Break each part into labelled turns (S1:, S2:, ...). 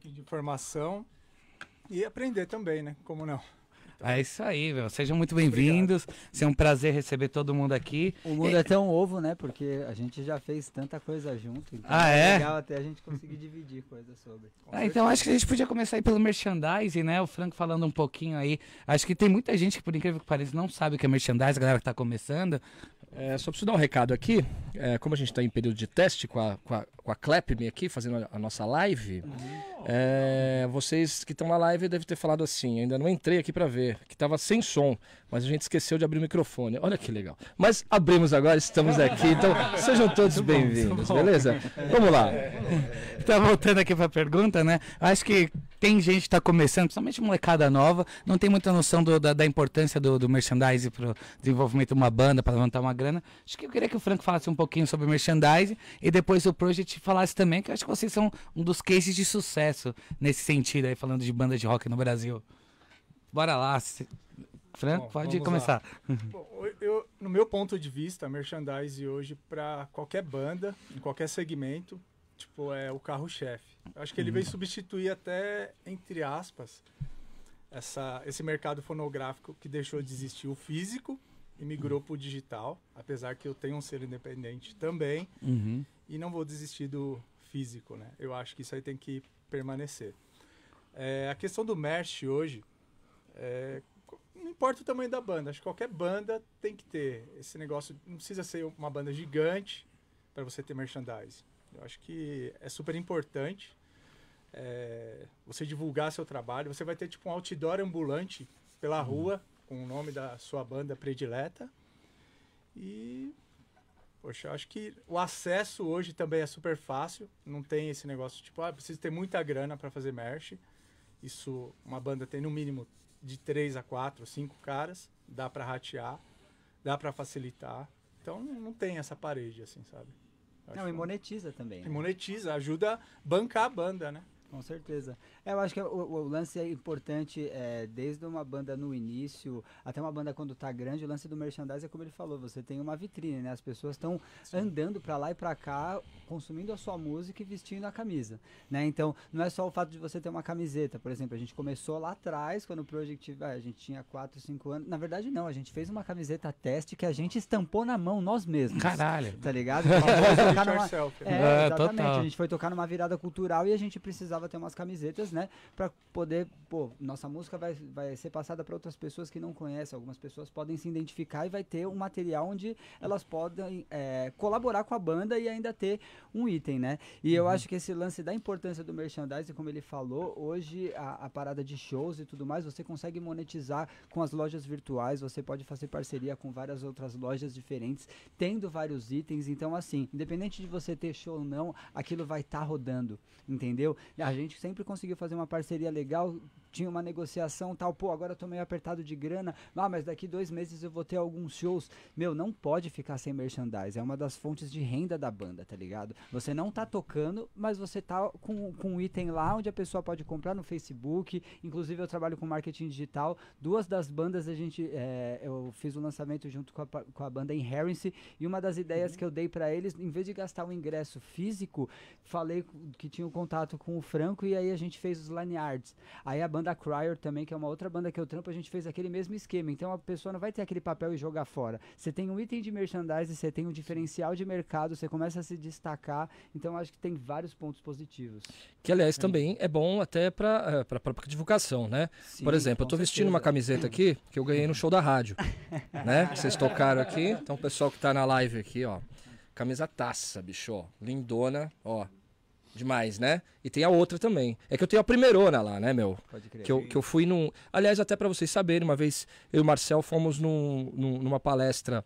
S1: pouquinho de informação
S2: e aprender também, né? Como não?
S3: Então, é isso aí, meu. Sejam muito bem-vindos. É um prazer receber todo mundo aqui. O
S2: mundo é,
S4: é tão ovo, né? Porque a gente já fez tanta coisa junto. Então ah, é? é legal até a gente conseguir dividir coisas sobre. Ah, então acho que a gente podia
S3: começar aí pelo merchandising, né? O Franco falando um pouquinho aí. Acho que tem muita gente que, por incrível que pareça, não sabe o que
S5: é merchandising, a galera que tá começando. É, só preciso dar um recado aqui. É, como a gente está em período de teste com a, com a, com a Clapme aqui, fazendo a, a nossa live, é, vocês que estão na live devem ter falado assim: ainda não entrei aqui para ver, que estava sem som mas a gente esqueceu de abrir o microfone. Olha que legal. Mas abrimos agora, estamos aqui, então sejam todos bem-vindos, beleza? Vamos lá. Está voltando aqui para a pergunta, né? Acho que tem
S3: gente que está começando, principalmente molecada nova, não tem muita noção do, da, da, importância do, do merchandising para o desenvolvimento de uma banda, para levantar uma grana. Acho que eu queria que o Franco falasse um pouquinho sobre merchandising e depois o Project falasse também, que eu acho que vocês são um dos cases de sucesso nesse sentido aí, falando de banda de rock no Brasil. Bora lá. Franco, Bom, pode começar.
S2: Bom, eu, no meu ponto de vista, merchandising hoje para qualquer banda, em qualquer segmento, tipo, é o carro-chefe. Acho que ele uhum. veio substituir até, entre aspas, essa, esse mercado fonográfico que deixou de existir o físico e migrou para o digital, apesar que eu tenho um ser independente também. Uhum. E não vou desistir do físico, né? Eu acho que isso aí tem que permanecer. É, a questão do merch hoje, é, importa o tamanho da banda, acho que qualquer banda tem que ter esse negócio. Não precisa ser uma banda gigante para você ter merchandising. Eu acho que é super importante é, você divulgar seu trabalho. Você vai ter tipo um outdoor ambulante pela uhum. rua com o nome da sua banda predileta. E Poxa, eu acho que o acesso hoje também é super fácil. Não tem esse negócio tipo, ah, preciso ter muita grana para fazer merch. Isso uma banda tem no mínimo de três a quatro, cinco caras, dá para ratear, dá para facilitar. Então não tem essa parede, assim, sabe? Acho não, e monetiza também. E né? monetiza, ajuda a bancar a banda, né?
S4: Com certeza. É, eu acho que o, o, lance é importante, é, desde uma banda no início, até uma banda quando está grande, o lance do merchandising é como ele falou, você tem uma vitrine, né? As pessoas estão andando para lá e para cá, consumindo a sua música e vestindo a camisa, né? Então, não é só o fato de você ter uma camiseta, por exemplo, a gente começou lá atrás, quando o Project, ah, a gente tinha 4, 5 anos, na verdade não, a gente fez uma camiseta teste que a gente estampou na mão nós mesmos. Caralho! Tá ligado? Numa... É, é, exatamente, a gente foi tocar numa virada cultural e a gente precisava precisava ter umas camisetas, né? Pra poder, pô, nossa música vai, vai ser passada para outras pessoas que não conhecem. Algumas pessoas podem se identificar e vai ter um material onde elas podem é, colaborar com a banda e ainda ter um item, né? E uhum. eu acho que esse lance da importância do merchandising, como ele falou, hoje a, a parada de shows e tudo mais, você consegue monetizar com as lojas virtuais, você pode fazer parceria com várias outras lojas diferentes, tendo vários itens. Então, assim, independente de você ter show ou não, aquilo vai estar tá rodando, entendeu? A a gente sempre conseguiu fazer uma parceria legal tinha uma negociação tal, pô, agora eu tô meio apertado de grana, ah, mas daqui dois meses eu vou ter alguns shows. Meu, não pode ficar sem merchandise, é uma das fontes de renda da banda, tá ligado? Você não tá tocando, mas você tá com, com um item lá onde a pessoa pode comprar no Facebook, inclusive eu trabalho com marketing digital, duas das bandas a gente, é, eu fiz o um lançamento junto com a, com a banda Inherency, e uma das ideias uhum. que eu dei para eles, em vez de gastar o um ingresso físico, falei que tinha o um contato com o Franco, e aí a gente fez os lanyards. Aí a banda banda Cryer também, que é uma outra banda que eu trampo, a gente fez aquele mesmo esquema. Então a pessoa não vai ter aquele papel e jogar fora. Você tem um item de merchandising, você tem um diferencial de mercado, você começa a se destacar. Então acho que tem vários pontos positivos. Que aliás é. também
S5: é bom até para eh, para própria divulgação, né? Sim, Por exemplo, eu estou vestindo uma camiseta aqui que eu ganhei no show da rádio, né? Vocês tocaram aqui, então o pessoal que está na live aqui, ó, camisa taça, bicho, ó, lindona, ó, demais, né? E tem a outra também. É que eu tenho a primeirona lá, né, meu? Pode crer. Que eu, que eu fui num. Aliás, até para vocês saberem, uma vez eu e o Marcel fomos num, num, numa palestra.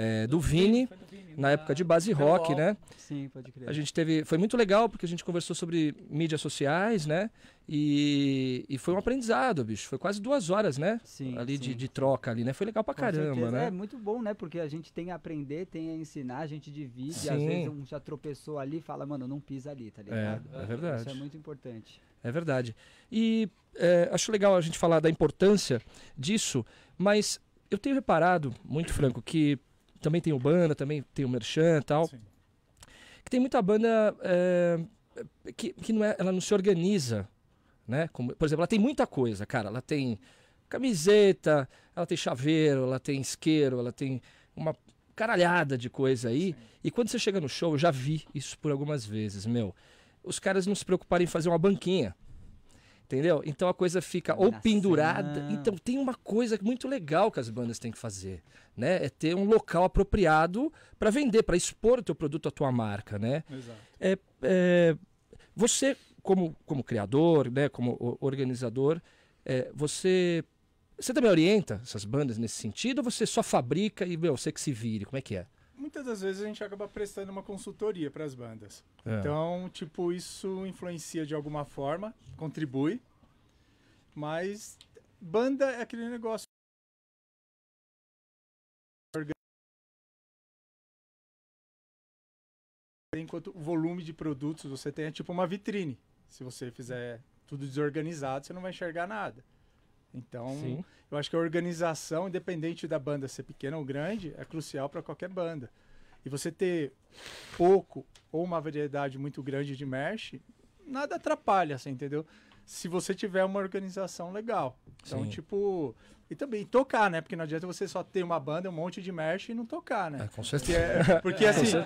S5: É, do Vini, do Vini na época de base rock, né? Sim, pode crer. A gente teve, foi muito legal porque a gente conversou sobre mídias sociais, né? E, e foi um aprendizado, bicho. Foi quase duas horas, né? Sim, ali sim. De, de, troca ali, né? Foi legal pra Com caramba, certeza. né? É
S4: muito bom, né? Porque a gente tem a aprender, tem a ensinar, a gente divide. Sim. Às vezes um já tropeçou ali e fala, mano, não pisa ali, tá ligado? É, é verdade. Isso é muito importante.
S5: É verdade. E é, acho legal a gente falar da importância disso, mas eu tenho reparado, muito franco, que também tem o Banda, também tem o Merchan e tal. Sim. Que tem muita banda é, que, que não é, ela não se organiza né? Como, por exemplo, ela tem muita coisa, cara. Ela tem camiseta, ela tem chaveiro, ela tem isqueiro, ela tem uma caralhada de coisa aí. Sim. E quando você chega no show, eu já vi isso por algumas vezes, meu. Os caras não se preocuparem em fazer uma banquinha. Entendeu? Então a coisa fica ou pendurada. Então tem uma coisa muito legal que as bandas têm que fazer, né? É ter um local apropriado para vender, para expor o teu produto, a tua marca, né? Exato. É, é, você como, como criador, né, como organizador, é, você você também orienta essas bandas nesse sentido ou você só fabrica e meu, você que se vire? Como é que é?
S2: Muitas das vezes a gente acaba prestando uma consultoria para as bandas. É. Então, tipo, isso influencia de alguma forma, contribui,
S1: mas banda é aquele negócio. Enquanto
S2: o volume de produtos você tem é tipo uma vitrine. Se você fizer tudo desorganizado, você não vai enxergar nada. Então, Sim. eu acho que a organização, independente da banda ser pequena ou grande, é crucial para qualquer banda. E você ter pouco ou uma variedade muito grande de mesh, nada atrapalha, assim, entendeu? Se você tiver uma organização legal. Então, Sim. tipo, e também tocar, né? Porque não adianta você só ter uma banda, um monte de merch e não tocar, né? É, com certeza. É, é, porque, porque é, assim,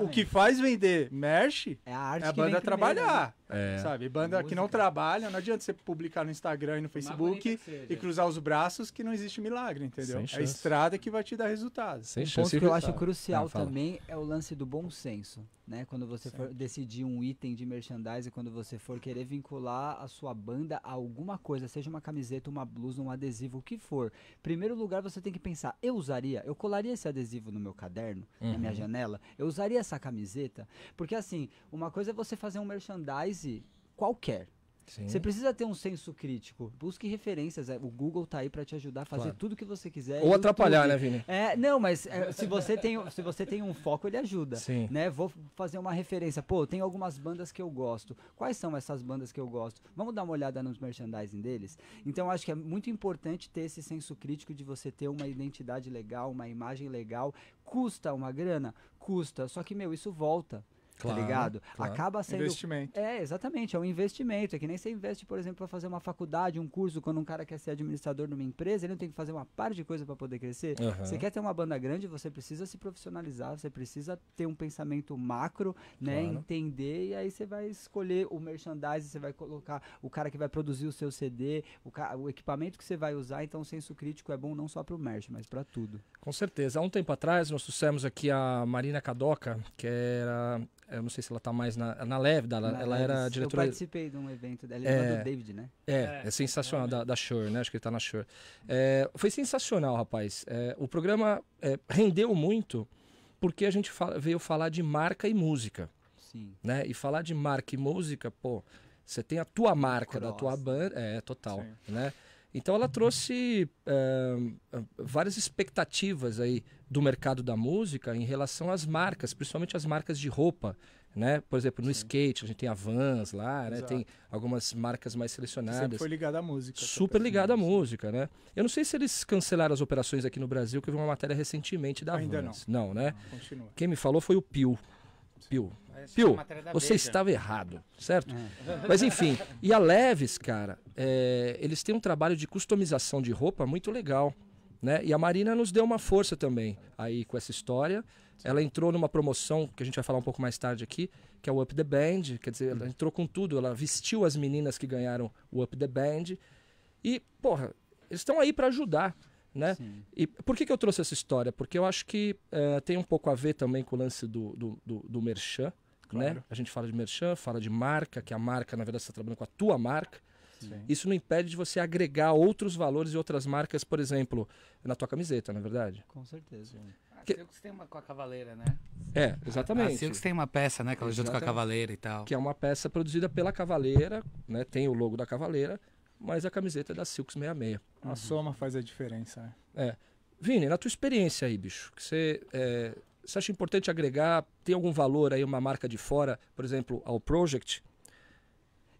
S2: o, o, que faz vender merch é a, arte é a banda trabalhar. Primeiro, né? É. Sabe? Banda Música. que não trabalha, não adianta você publicar no Instagram e no Facebook e cruzar os braços que não existe milagre, entendeu? É a estrada que
S4: vai te dar resultado. Sem um chance, ponto que eu acho crucial não, também é o lance do bom senso, né? Quando você for decidir um item de merchandising, quando você for querer vincular a sua banda a alguma coisa, seja uma camiseta, uma blusa, um adesivo, o que for for, primeiro lugar você tem que pensar, eu usaria, eu colaria esse adesivo no meu caderno, uhum. na minha uhum. janela, eu usaria essa camiseta, porque assim, uma coisa é você fazer um merchandise qualquer, você precisa ter um senso crítico. Busque referências. É, o Google tá aí para te ajudar a fazer claro. tudo que você quiser. Ou YouTube. atrapalhar, né, Vini? É, não, mas é, se, você tem, se você tem um foco, ele ajuda. Sim. Né? Vou fazer uma referência. Pô, tem algumas bandas que eu gosto. Quais são essas bandas que eu gosto? Vamos dar uma olhada nos merchandising deles? Então, acho que é muito importante ter esse senso crítico de você ter uma identidade legal, uma imagem legal. Custa uma grana? Custa. Só que, meu, isso volta. Tá claro, tá ligado? Claro. Acaba sendo. Investimento. É, exatamente, é um investimento. É que nem você investe, por exemplo, para fazer uma faculdade, um curso, quando um cara quer ser administrador numa empresa, ele não tem que fazer uma par de coisa para poder crescer. Uhum. Você quer ter uma banda grande, você precisa se profissionalizar, você precisa ter um pensamento macro, né? Claro. Entender, e aí você vai escolher o merchandising, você vai colocar o cara que vai produzir o seu CD, o, ca... o equipamento que você vai usar, então o senso crítico é bom não só para o merch, mas para tudo.
S5: Com certeza. Há um tempo atrás nós trouxemos aqui a Marina Cadoca, que era eu não sei se ela está mais na, na leve dela, na ela era diretora... Eu
S4: participei de um evento dela, é, do David, né? É, é,
S5: é sensacional, é, da, da Shore, né? Acho que ele está na Shore. É, foi sensacional, rapaz. É, o programa é, rendeu muito porque a gente fala, veio falar de marca e música. Sim. Né? E falar de marca e música, pô, você tem a tua marca Cross. da tua banda, é, total, Sim. né? Então ela trouxe uh, várias expectativas aí do mercado da música em relação às marcas, principalmente as marcas de roupa. Né? Por exemplo, no Sim. skate, a gente tem a Vans lá, né? tem algumas marcas mais selecionadas. Sempre foi ligada
S2: à música. Super
S5: ligada à música, né? Eu não sei se eles cancelaram as operações aqui no Brasil, que eu vi uma matéria recentemente da Ainda Vans. Ainda não. Não, né? Continua. Quem me falou foi o Pio. Pio, Pio, você estava errado, certo? É. Mas enfim, e a Leves, cara, é, eles têm um trabalho de customização de roupa muito legal. Né? E a Marina nos deu uma força também aí com essa história. Ela entrou numa promoção que a gente vai falar um pouco mais tarde aqui, que é o Up the Band. Quer dizer, ela uhum. entrou com tudo. Ela vestiu as meninas que ganharam o Up the Band. E, porra, eles estão aí para ajudar. Né? E por que, que eu trouxe essa história? Porque eu acho que uh, tem um pouco a ver também com o lance do, do, do, do Merchan, né? Claro. Né? A gente fala de merchan, fala de marca, que a marca, na verdade, você está trabalhando com a tua marca. Sim. Isso não impede de você agregar outros valores e outras marcas, por exemplo, na tua camiseta, na é verdade?
S1: Com certeza.
S3: A ah, que... Silks tem uma com a cavaleira, né?
S5: É, ah, exatamente. A, a Silks tem uma peça, né? Que ela junto com a cavaleira e tal. Que é uma peça produzida pela cavaleira, né? Tem o logo da cavaleira, mas a camiseta é da Silks 66. Uhum. A soma faz a diferença, né? É. Vini, na tua experiência aí, bicho, que você é, você acha importante agregar? Tem algum valor aí uma marca de fora, por exemplo, ao Project?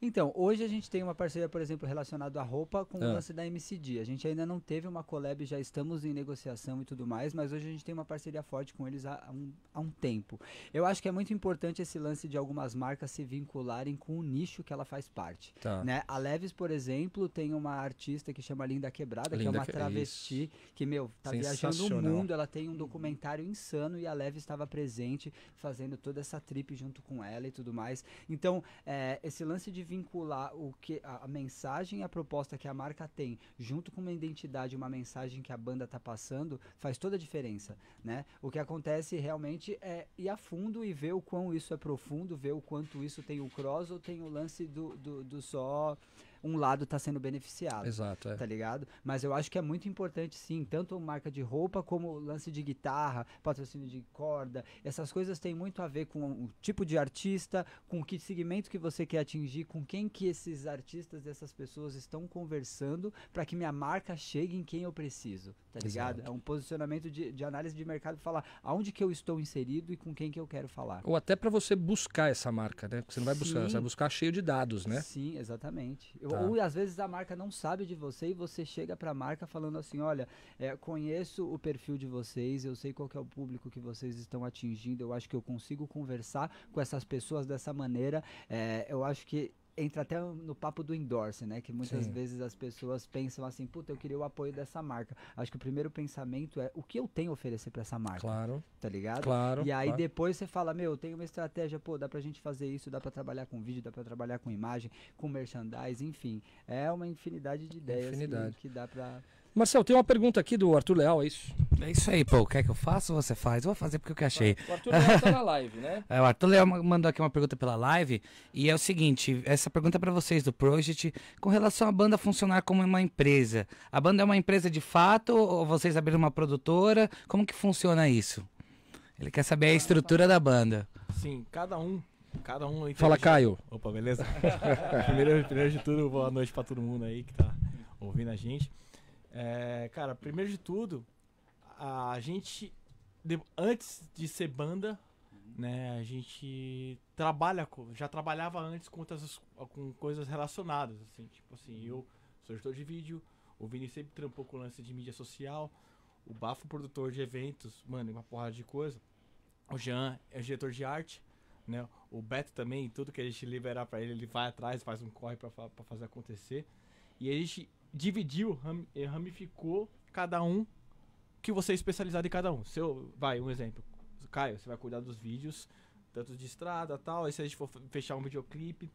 S4: Então, hoje a gente tem uma parceria, por exemplo, relacionada à roupa com ah. o lance da MCD. A gente ainda não teve uma collab, já estamos em negociação e tudo mais, mas hoje a gente tem uma parceria forte com eles há um, há um tempo. Eu acho que é muito importante esse lance de algumas marcas se vincularem com o nicho que ela faz parte. Tá. Né? A Leves, por exemplo, tem uma artista que chama Linda Quebrada, Linda que é uma travesti, que, que meu, tá viajando o mundo, ela tem um documentário insano e a Leves estava presente fazendo toda essa trip junto com ela e tudo mais. Então, é, esse lance de vincular o que a, a mensagem e a proposta que a marca tem, junto com uma identidade, uma mensagem que a banda tá passando, faz toda a diferença, né? O que acontece realmente é ir a fundo e ver o quão isso é profundo, ver o quanto isso tem o cross ou tem o lance do, do, do só um lado está sendo beneficiado. Exato, é. Tá ligado? Mas eu acho que é muito importante, sim, tanto marca de roupa como lance de guitarra, patrocínio de corda. Essas coisas têm muito a ver com o tipo de artista, com que segmento que você quer atingir, com quem que esses artistas, essas pessoas estão conversando para que minha marca chegue em quem eu preciso tá ligado? É um posicionamento de, de análise de mercado para falar aonde que eu estou inserido e com quem que eu quero falar. Ou
S5: até para você buscar essa marca, né? Porque você não vai Sim. buscar, você vai buscar cheio de dados, né?
S4: Sim, exatamente. Tá. Ou, às vezes a marca não sabe de você e você chega para a marca falando assim, olha, é, conheço o perfil de vocês, eu sei qual é o público que vocês estão atingindo, eu acho que eu consigo conversar com essas pessoas dessa maneira, é, eu acho que entra até no papo do endorse, né? Que muitas Sim. vezes as pessoas pensam assim, puta, eu queria o apoio dessa marca. Acho que o primeiro pensamento é o que eu tenho a oferecer para essa marca. Claro. Tá ligado? Claro. E aí claro. depois você fala, meu, tem uma estratégia, pô, dá pra gente fazer isso, dá para trabalhar com vídeo, dá para trabalhar com imagem, com merchandise, enfim. É uma infinidade de ideias infinidade. Que, que dá pra
S5: Marcel, tem uma pergunta aqui do Arthur Leal, é isso? É isso
S3: aí, pô. Quer é que eu faça ou você faz? vou fazer porque eu que achei. O Arthur Leal tá na
S4: live, né?
S3: É, o Arthur Leal mandou aqui uma pergunta pela live. E é o seguinte: essa pergunta é pra vocês do Project. Com relação à banda funcionar como uma empresa, a banda é uma empresa de fato ou vocês abriram uma produtora? Como que funciona isso? Ele quer saber a estrutura da banda.
S6: Sim, cada um Cada um interage. Fala, Caio. Opa, beleza? primeiro, primeiro de tudo, boa noite para todo mundo aí que tá ouvindo a gente. É, cara, primeiro de tudo, a gente, antes de ser banda, né, a gente trabalha, já trabalhava antes com, outras, com coisas relacionadas, assim, tipo assim, eu sou editor de vídeo, o Vini sempre trampou com o lance de mídia social, o Bafo produtor de eventos, mano, uma porrada de coisa, o Jean é diretor de arte, né, o Beto também, tudo que a gente liberar para ele, ele vai atrás, faz um corre para fazer acontecer, e a gente dividiu, eh, ramificou cada um que você é especializado em cada um. Seu, vai, um exemplo. Caio, você vai cuidar dos vídeos, tanto de estrada tal. Aí se a gente for fechar um videoclipe,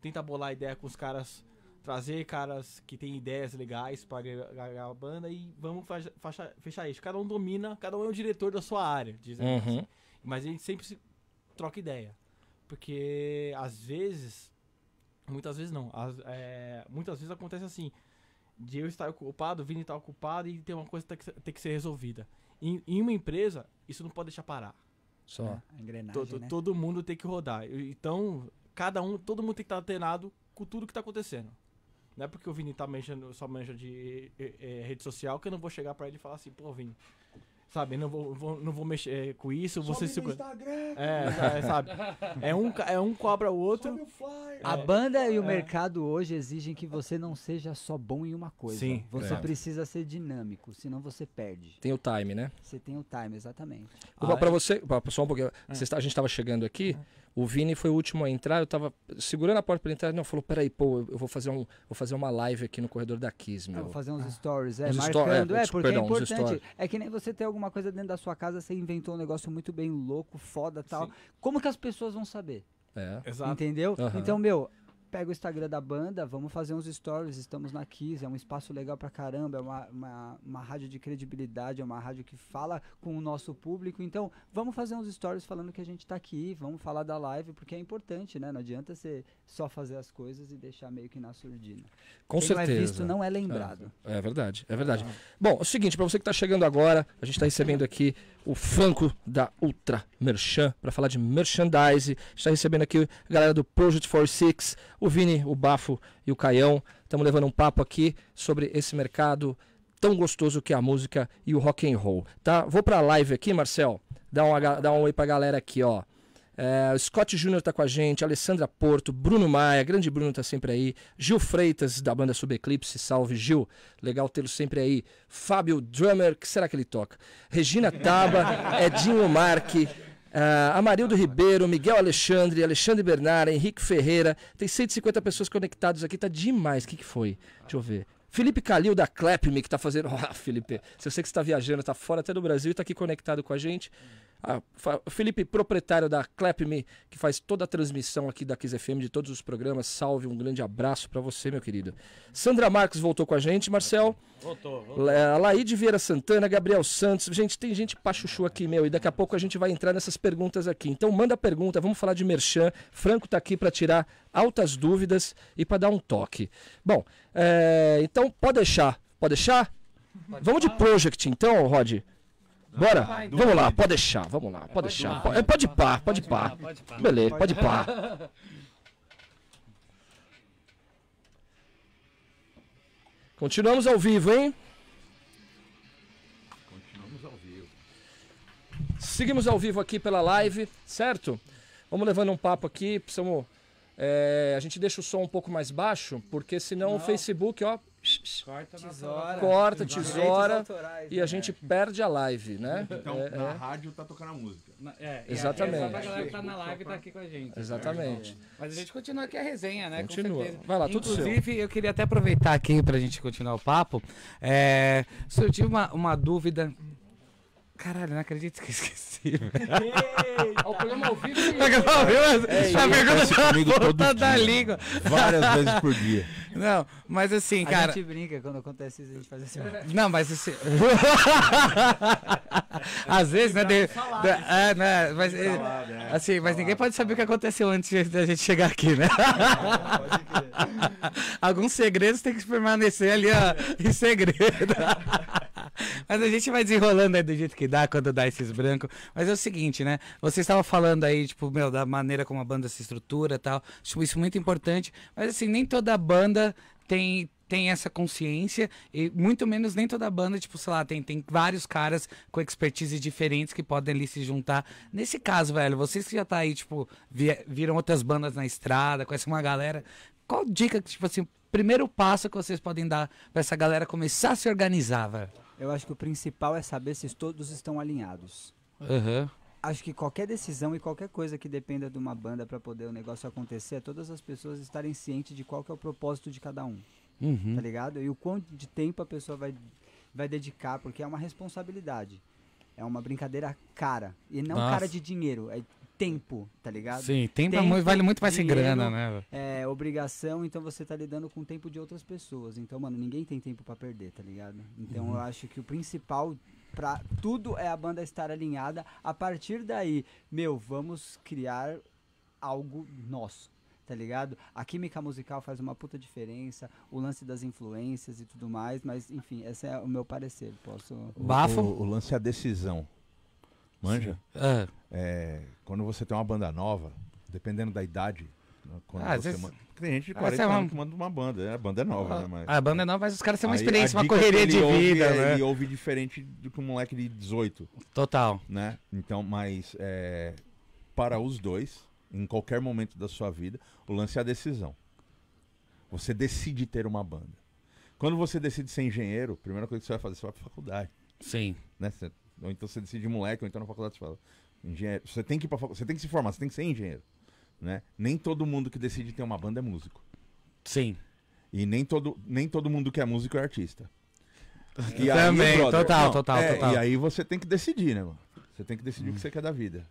S6: tenta bolar ideia com os caras, trazer caras que têm ideias legais para ganhar a banda e vamos fechar, fechar isso. Cada um domina, cada um é o diretor da sua área, dizem uhum. assim. Mas a gente sempre se troca ideia. Porque às vezes. Muitas vezes não. As, é, eh, muitas vezes acontece assim de eu estar ocupado, o Vini estar tá ocupado e tem uma coisa que tem que ser, resolvida. Em, em, uma empresa, isso não pode deixar parar. Só. É, a engrenagem, todo, né? todo mundo tem que rodar. Então, cada um, todo mundo tem que estar atenado com tudo que está acontecendo. Não é porque o Vini tá mexendo, só manja de é, é, rede social que eu não vou chegar para ele e falar assim, pô, Vini, sabe? Não vou, vou não vou mexer é, com isso. você se... Instagram. É, é, sabe? É
S4: um, é um cobra o outro. O a banda é. e o mercado hoje exigem que você não seja só bom em uma coisa. Sim, você é. precisa ser dinâmico, senão você perde. Tem o time, né? Você tem o time, exatamente. Ah, para você,
S5: só um pouquinho. Você, ah. a gente estava chegando aqui. Ah. O Vini foi o último a entrar, eu tava segurando a porta para entrar. Não, falou: peraí, pô, eu vou fazer, um, vou fazer uma live aqui no corredor da Kiss, ah, meu. Eu vou fazer uns ah. stories, é, uns marcando. É, é, porque é perdão, é importante.
S4: É que nem você ter alguma coisa dentro da sua casa, você inventou um negócio muito bem louco, foda tal. Sim. Como que as pessoas vão saber?
S5: É. Exato. Entendeu? Uhum. Então,
S4: meu, pega o Instagram da banda, vamos fazer uns stories, estamos na Kiss, é um espaço legal pra caramba, é uma, uma, uma rádio de credibilidade, é uma rádio que fala com o nosso público, então vamos fazer uns stories falando que a gente tá aqui, vamos falar da live, porque é importante, né? Não adianta você só fazer as coisas e deixar meio que na surdina. Com Quem certeza. Não é visto, não é lembrado.
S5: É, é verdade, é verdade. É. Bom, é o seguinte, para você que tá chegando agora, a gente tá recebendo aqui o Franco da Ultra Merchan para falar de merchandise. Está recebendo aqui a galera do Project 46, o Vini, o Bafo e o Caião. Estamos levando um papo aqui sobre esse mercado tão gostoso que é a música e o rock and roll, tá? Vou para a live aqui, Marcel. Dá um dá um oi para a galera aqui, ó. É, Scott Júnior está com a gente, Alessandra Porto, Bruno Maia, grande Bruno está sempre aí, Gil Freitas, da banda Subeclipse, salve Gil, legal tê-lo sempre aí, Fábio Drummer, que será que ele toca? Regina Taba, Edinho Marque, Uh, Amarildo Ribeiro, Miguel Alexandre, Alexandre Bernard, Henrique Ferreira. Tem 150 pessoas conectadas aqui, tá demais. O que, que foi? Deixa eu ver. Felipe Calil da Clapme, que tá fazendo. Ah, Felipe, se eu sei que você tá viajando, tá fora até do Brasil e tá aqui conectado com a gente. A Felipe, proprietário da ClapMe, que faz toda a transmissão aqui da Kiss FM de todos os programas. Salve, um grande abraço para você, meu querido. Sandra Marques voltou com a gente, Marcel. Voltou, voltou. Laide Vieira Santana, Gabriel Santos. Gente, tem gente pachuchu aqui, meu, e daqui a pouco a gente vai entrar nessas perguntas aqui. Então manda pergunta, vamos falar de merchan. Franco tá aqui para tirar altas dúvidas e para dar um toque. Bom, é... então pode deixar. Pode deixar? Pode vamos falar. de project então, Rod.
S1: Bora? vamos lá, pode
S5: deixar, vamos lá, pode deixar. Pode, é, pode par, pode par. Beleza, pode par. Continuamos ao vivo, hein? Continuamos ao vivo. Seguimos ao vivo aqui pela live, certo? Vamos levando um papo aqui, precisamos. É, a gente deixa o som um pouco mais baixo, porque senão Não. o Facebook, ó, corta, tesoura, corta tesoura, e a né? gente perde a live, né? Então, é, na é. rádio tá tocando a música. Na, é, Exatamente. A galera que tá na live tá aqui com a gente. Exatamente.
S7: Mas a gente continua aqui a resenha, né? Continua. Vai lá, tudo Inclusive,
S3: seu. eu queria até aproveitar aqui pra gente continuar o papo. É, se eu tive uma, uma dúvida... Caralho, não acredito que esqueci.
S1: o problema ao vivo.
S3: É, é, a pergunta é, comigo da língua. Várias vezes por dia.
S4: Não, mas assim, a cara. A gente brinca quando acontece isso, a gente faz assim. Não, mas assim. Às vezes, né? De... Falar, assim.
S3: É, né mas, falar, é. assim, mas ninguém pode saber o que aconteceu antes da gente chegar aqui, né? Alguns segredos têm que permanecer ali ó, em segredo. Mas a gente vai desenrolando aí do jeito que dá, quando dá esses brancos. Mas é o seguinte, né? Você estava falando aí, tipo, meu, da maneira como a banda se estrutura e tal. Acho tipo, isso é muito importante. Mas assim, nem toda banda tem, tem essa consciência e muito menos nem toda banda, tipo, sei lá, tem, tem vários caras com expertise diferentes que podem ali se juntar. Nesse caso, velho, vocês que já tá aí, tipo, vi, viram outras bandas na estrada, conhecem uma galera, qual dica, tipo assim, primeiro passo que vocês podem dar para essa galera começar a se organizar, velho?
S4: Eu acho que o principal é saber se todos estão alinhados. Uhum. Acho que qualquer decisão e qualquer coisa que dependa de uma banda para poder o negócio acontecer, é todas as pessoas estarem cientes de qual é o propósito de cada um. Uhum. Tá ligado? E o quanto de tempo a pessoa vai, vai dedicar, porque é uma responsabilidade. É uma brincadeira cara. E não Nossa. cara de dinheiro. É tempo, tá ligado? Sim, tempo, é tempo vale muito mais que grana, né? É, obrigação, então você tá lidando com o tempo de outras pessoas. Então, mano, ninguém tem tempo para perder, tá ligado? Então uhum. eu acho que o principal para tudo é a banda estar alinhada. A partir daí, meu, vamos criar algo nosso tá ligado? A química musical faz uma puta diferença, o lance das influências e tudo mais, mas enfim, esse é o meu parecer. Posso. Bafo. O,
S7: o lance é a decisão. Manja? É. É, quando você tem uma banda nova, dependendo da idade. Né, quando ah, você vezes... manda... Tem gente de 40 ah, é anos uma... que manda uma banda. Né? A banda é nova, ah, né? Mas... Ah, a banda é nova, mas os caras têm uma experiência, uma correria de ouve, vida. É, né? Ele ouve diferente do que um moleque de 18. Total. Né? Então, mas é, para os dois, em qualquer momento da sua vida, o lance é a decisão. Você decide ter uma banda. Quando você decide ser engenheiro, a primeira coisa que você vai fazer, você vai pra faculdade. Sim. Né? Você ou então você decide moleque, ou então na faculdade você fala, engenheiro. Você tem que ir pra fac... você tem que se formar, você tem que ser engenheiro. Né? Nem todo mundo que decide ter uma banda é músico. Sim. E nem todo, nem todo mundo que é músico é artista. E Também, brother, total, não, total, é, total. E aí você tem que decidir, né, mano? Você tem que decidir hum. o que você quer da vida.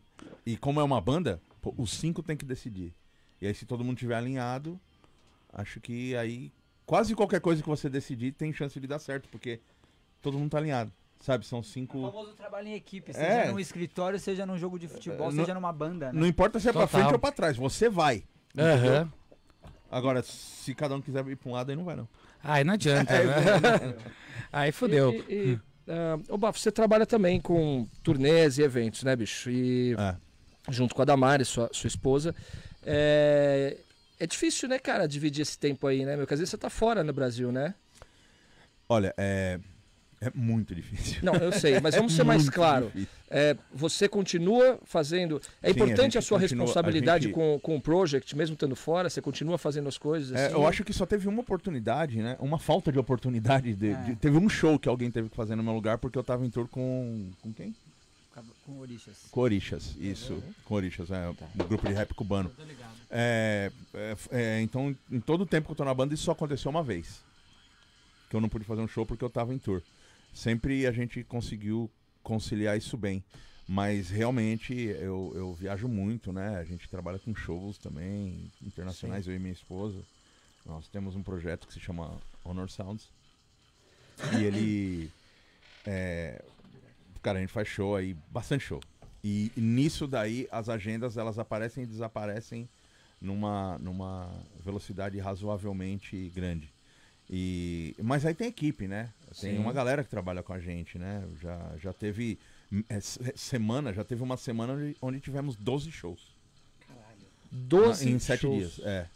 S7: E como é uma banda, pô, os cinco tem que decidir. E aí, se todo mundo tiver alinhado, acho que aí quase qualquer coisa que você decidir tem chance de dar certo, porque todo mundo tá alinhado. Sabe, são cinco. É o famoso
S4: trabalho em equipe, seja é. num escritório, seja num jogo de futebol, não, seja numa banda. Né? Não importa se é Total. pra frente ou pra trás,
S7: você vai. Uhum. Agora, se cada um quiser ir pra um lado, aí não vai, não. Aí não adianta. É, né?
S5: aí fudeu. E, e, e uh, ah, Bafo, você trabalha também com turnês e eventos, né, bicho? E é. junto com a Damari, sua, sua esposa. É, é difícil, né, cara, dividir esse tempo aí, né, meu? Porque às vezes você tá fora no Brasil, né?
S7: Olha, é é muito difícil. Não, eu sei, mas vamos é ser mais claro.
S5: É, você continua fazendo. É Sim, importante a, a sua continua, responsabilidade a gente... com, com o project, mesmo estando fora, você continua fazendo as coisas. É, assim. É, eu acho
S7: que só teve uma oportunidade, né? Uma falta de oportunidade. De, é. de, teve um show que alguém teve que fazer no meu lugar porque eu estava em tour com. com quem? Com Orixas. Com Orixas, isso. Com Orixas, é tá. um grupo de rap cubano. então, em todo o tempo que eu estou na banda, isso só aconteceu uma vez. Que eu não pude fazer um show porque eu estava em tour sempre a gente conseguiu conciliar isso bem. Mas realmente eu, eu viajo muito, né? A gente trabalha com shows também, internacionais, Sim. eu e minha esposa. Nós temos um projeto que se chama Honor Sounds. E ele. é, cara, a gente faz show aí, bastante show. E, e nisso daí as agendas elas aparecem e desaparecem numa, numa velocidade razoavelmente grande. E, mas aí tem equipe, né? Tem Sim. uma galera que trabalha com a gente, né? Já, já teve é, é semana, já teve uma semana onde, onde tivemos 12 shows. Caralho. 12 Na, em 7 shows. dias, é.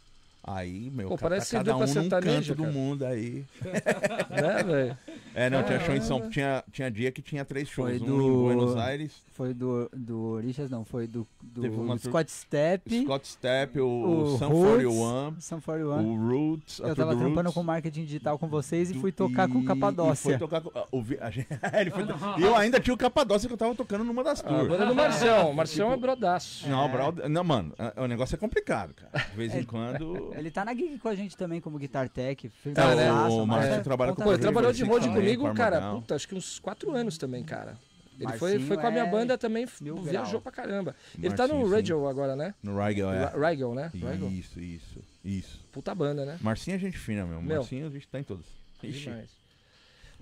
S7: Aí, meu, Pô, parece tá cada, cada um num canto do mundo aí. né, velho? É, não, tinha show em São tinha tinha dia que tinha três shows, foi um do, em Buenos
S4: Aires. Foi do do Orixas, não, foi do do, Scott Step. Scott Step, o, o, o Sun Roots, 41, o Roots, Eu tava trampando Roots, com marketing digital com vocês e do, fui tocar e, com o Capadócia. Foi tocar com ah, o, gente,
S7: foi, eu ainda tinha o Capadócia que eu tava tocando numa das tours. Ah, do Marcião, Marcião é tipo, é brodaço. Não, é. Brod, não, mano, é, o negócio é
S4: complicado, cara.
S7: De vez em é. quando
S4: ele tá na gig com a gente também como Guitar Tech. Fez tá, né? O Márcio é. trabalha com Pô, ele trabalhou de road comigo, cara, puta, acho que uns quatro anos também, cara. Ele foi, foi com a minha é banda também, viajou grau. pra caramba.
S5: Marcinho, ele tá no Rigel agora, né? No Rigel, é. Rigel, né? Rigel. Isso,
S7: isso, isso.
S5: Puta banda, né? Marcinho é gente fina, meu. meu. Marcinho a gente tá em todos. Ixi. Demais.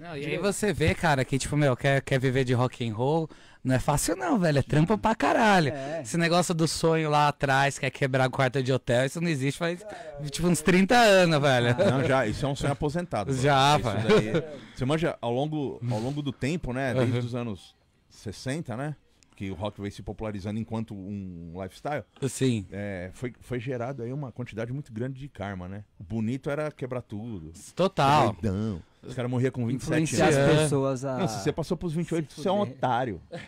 S5: Não, e aí você
S3: vê, cara, que tipo, meu, quer, quer viver de rock and roll, não é fácil não, velho, é trampa pra caralho. É. Esse negócio do sonho lá atrás, quer é quebrar quarto de hotel, isso não existe faz, tipo, uns 30 anos, velho. Ah, não, já, isso é um sonho aposentado. Já, velho.
S7: Você manja, ao longo, ao longo do tempo, né, uhum. desde uhum. os anos 60, né, que o rock veio se popularizando enquanto um lifestyle. Sim. É, foi, foi gerado aí uma quantidade muito grande de karma, né? O bonito era quebrar tudo. Total. Doidão. Os caras morriam com 27 Influenciar anos. as é. pessoas a. você passou pros 28, você é um otário.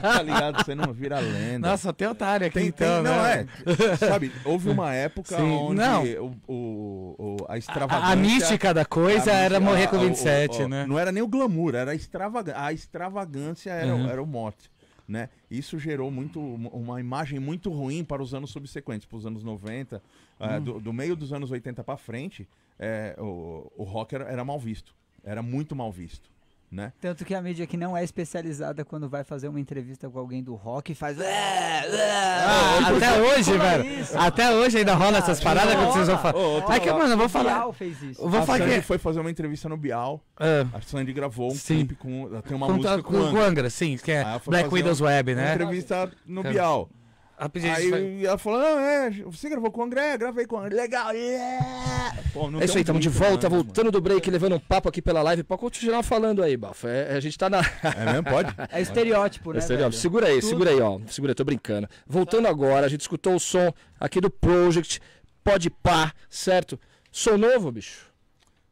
S7: tá ligado? Você não vira lenda. Nossa, tem otário aqui tem, então. Tem, não, né? é. Sabe, houve uma época Sim, onde não. O, o, o, a extravagância. A, a, mística da coisa era morrer com 27, né? Não era nem o glamour, era a extravagância. A extravagância era, uhum. era o mote. Né? Isso gerou muito uma imagem muito ruim para os anos subsequentes, para os anos 90, eh, hum. do, do, meio dos anos 80 para frente é, o, o rock era, era mal visto. Era muito mal visto. Né?
S4: Tanto que a mídia que não é especializada quando vai fazer uma entrevista com alguém do rock faz. Ah, até hoje, é velho. É até hoje ainda rola ah, essas paradas que vocês vão falar. é que, mano, eu vou falar. Bial fez isso. Eu vou a falar Sandy que...
S7: foi fazer uma entrevista no Bial. É. A Sandy gravou um sim. clipe com. Tem uma com música com, o Angra. sim, que é Black Widows um, Web, né? Uma entrevista no Bial. Rapidinho. Aí vai... ela falou: não, é, você gravou com o André, gravei com o André. Legal, yeah! Pô, é isso aí, estamos de
S5: volta, né, voltando mano. do break, levando um papo aqui pela live. Pode continuar falando aí, Bafo. É, a gente tá na. É mesmo? Pode? É estereótipo, né? É estereótipo. Velho? Segura aí, Tudo. segura aí, ó. Segura aí, tô brincando. Voltando tá. agora, a gente escutou o som aqui do Project, Pode Pá, certo? Som novo, bicho?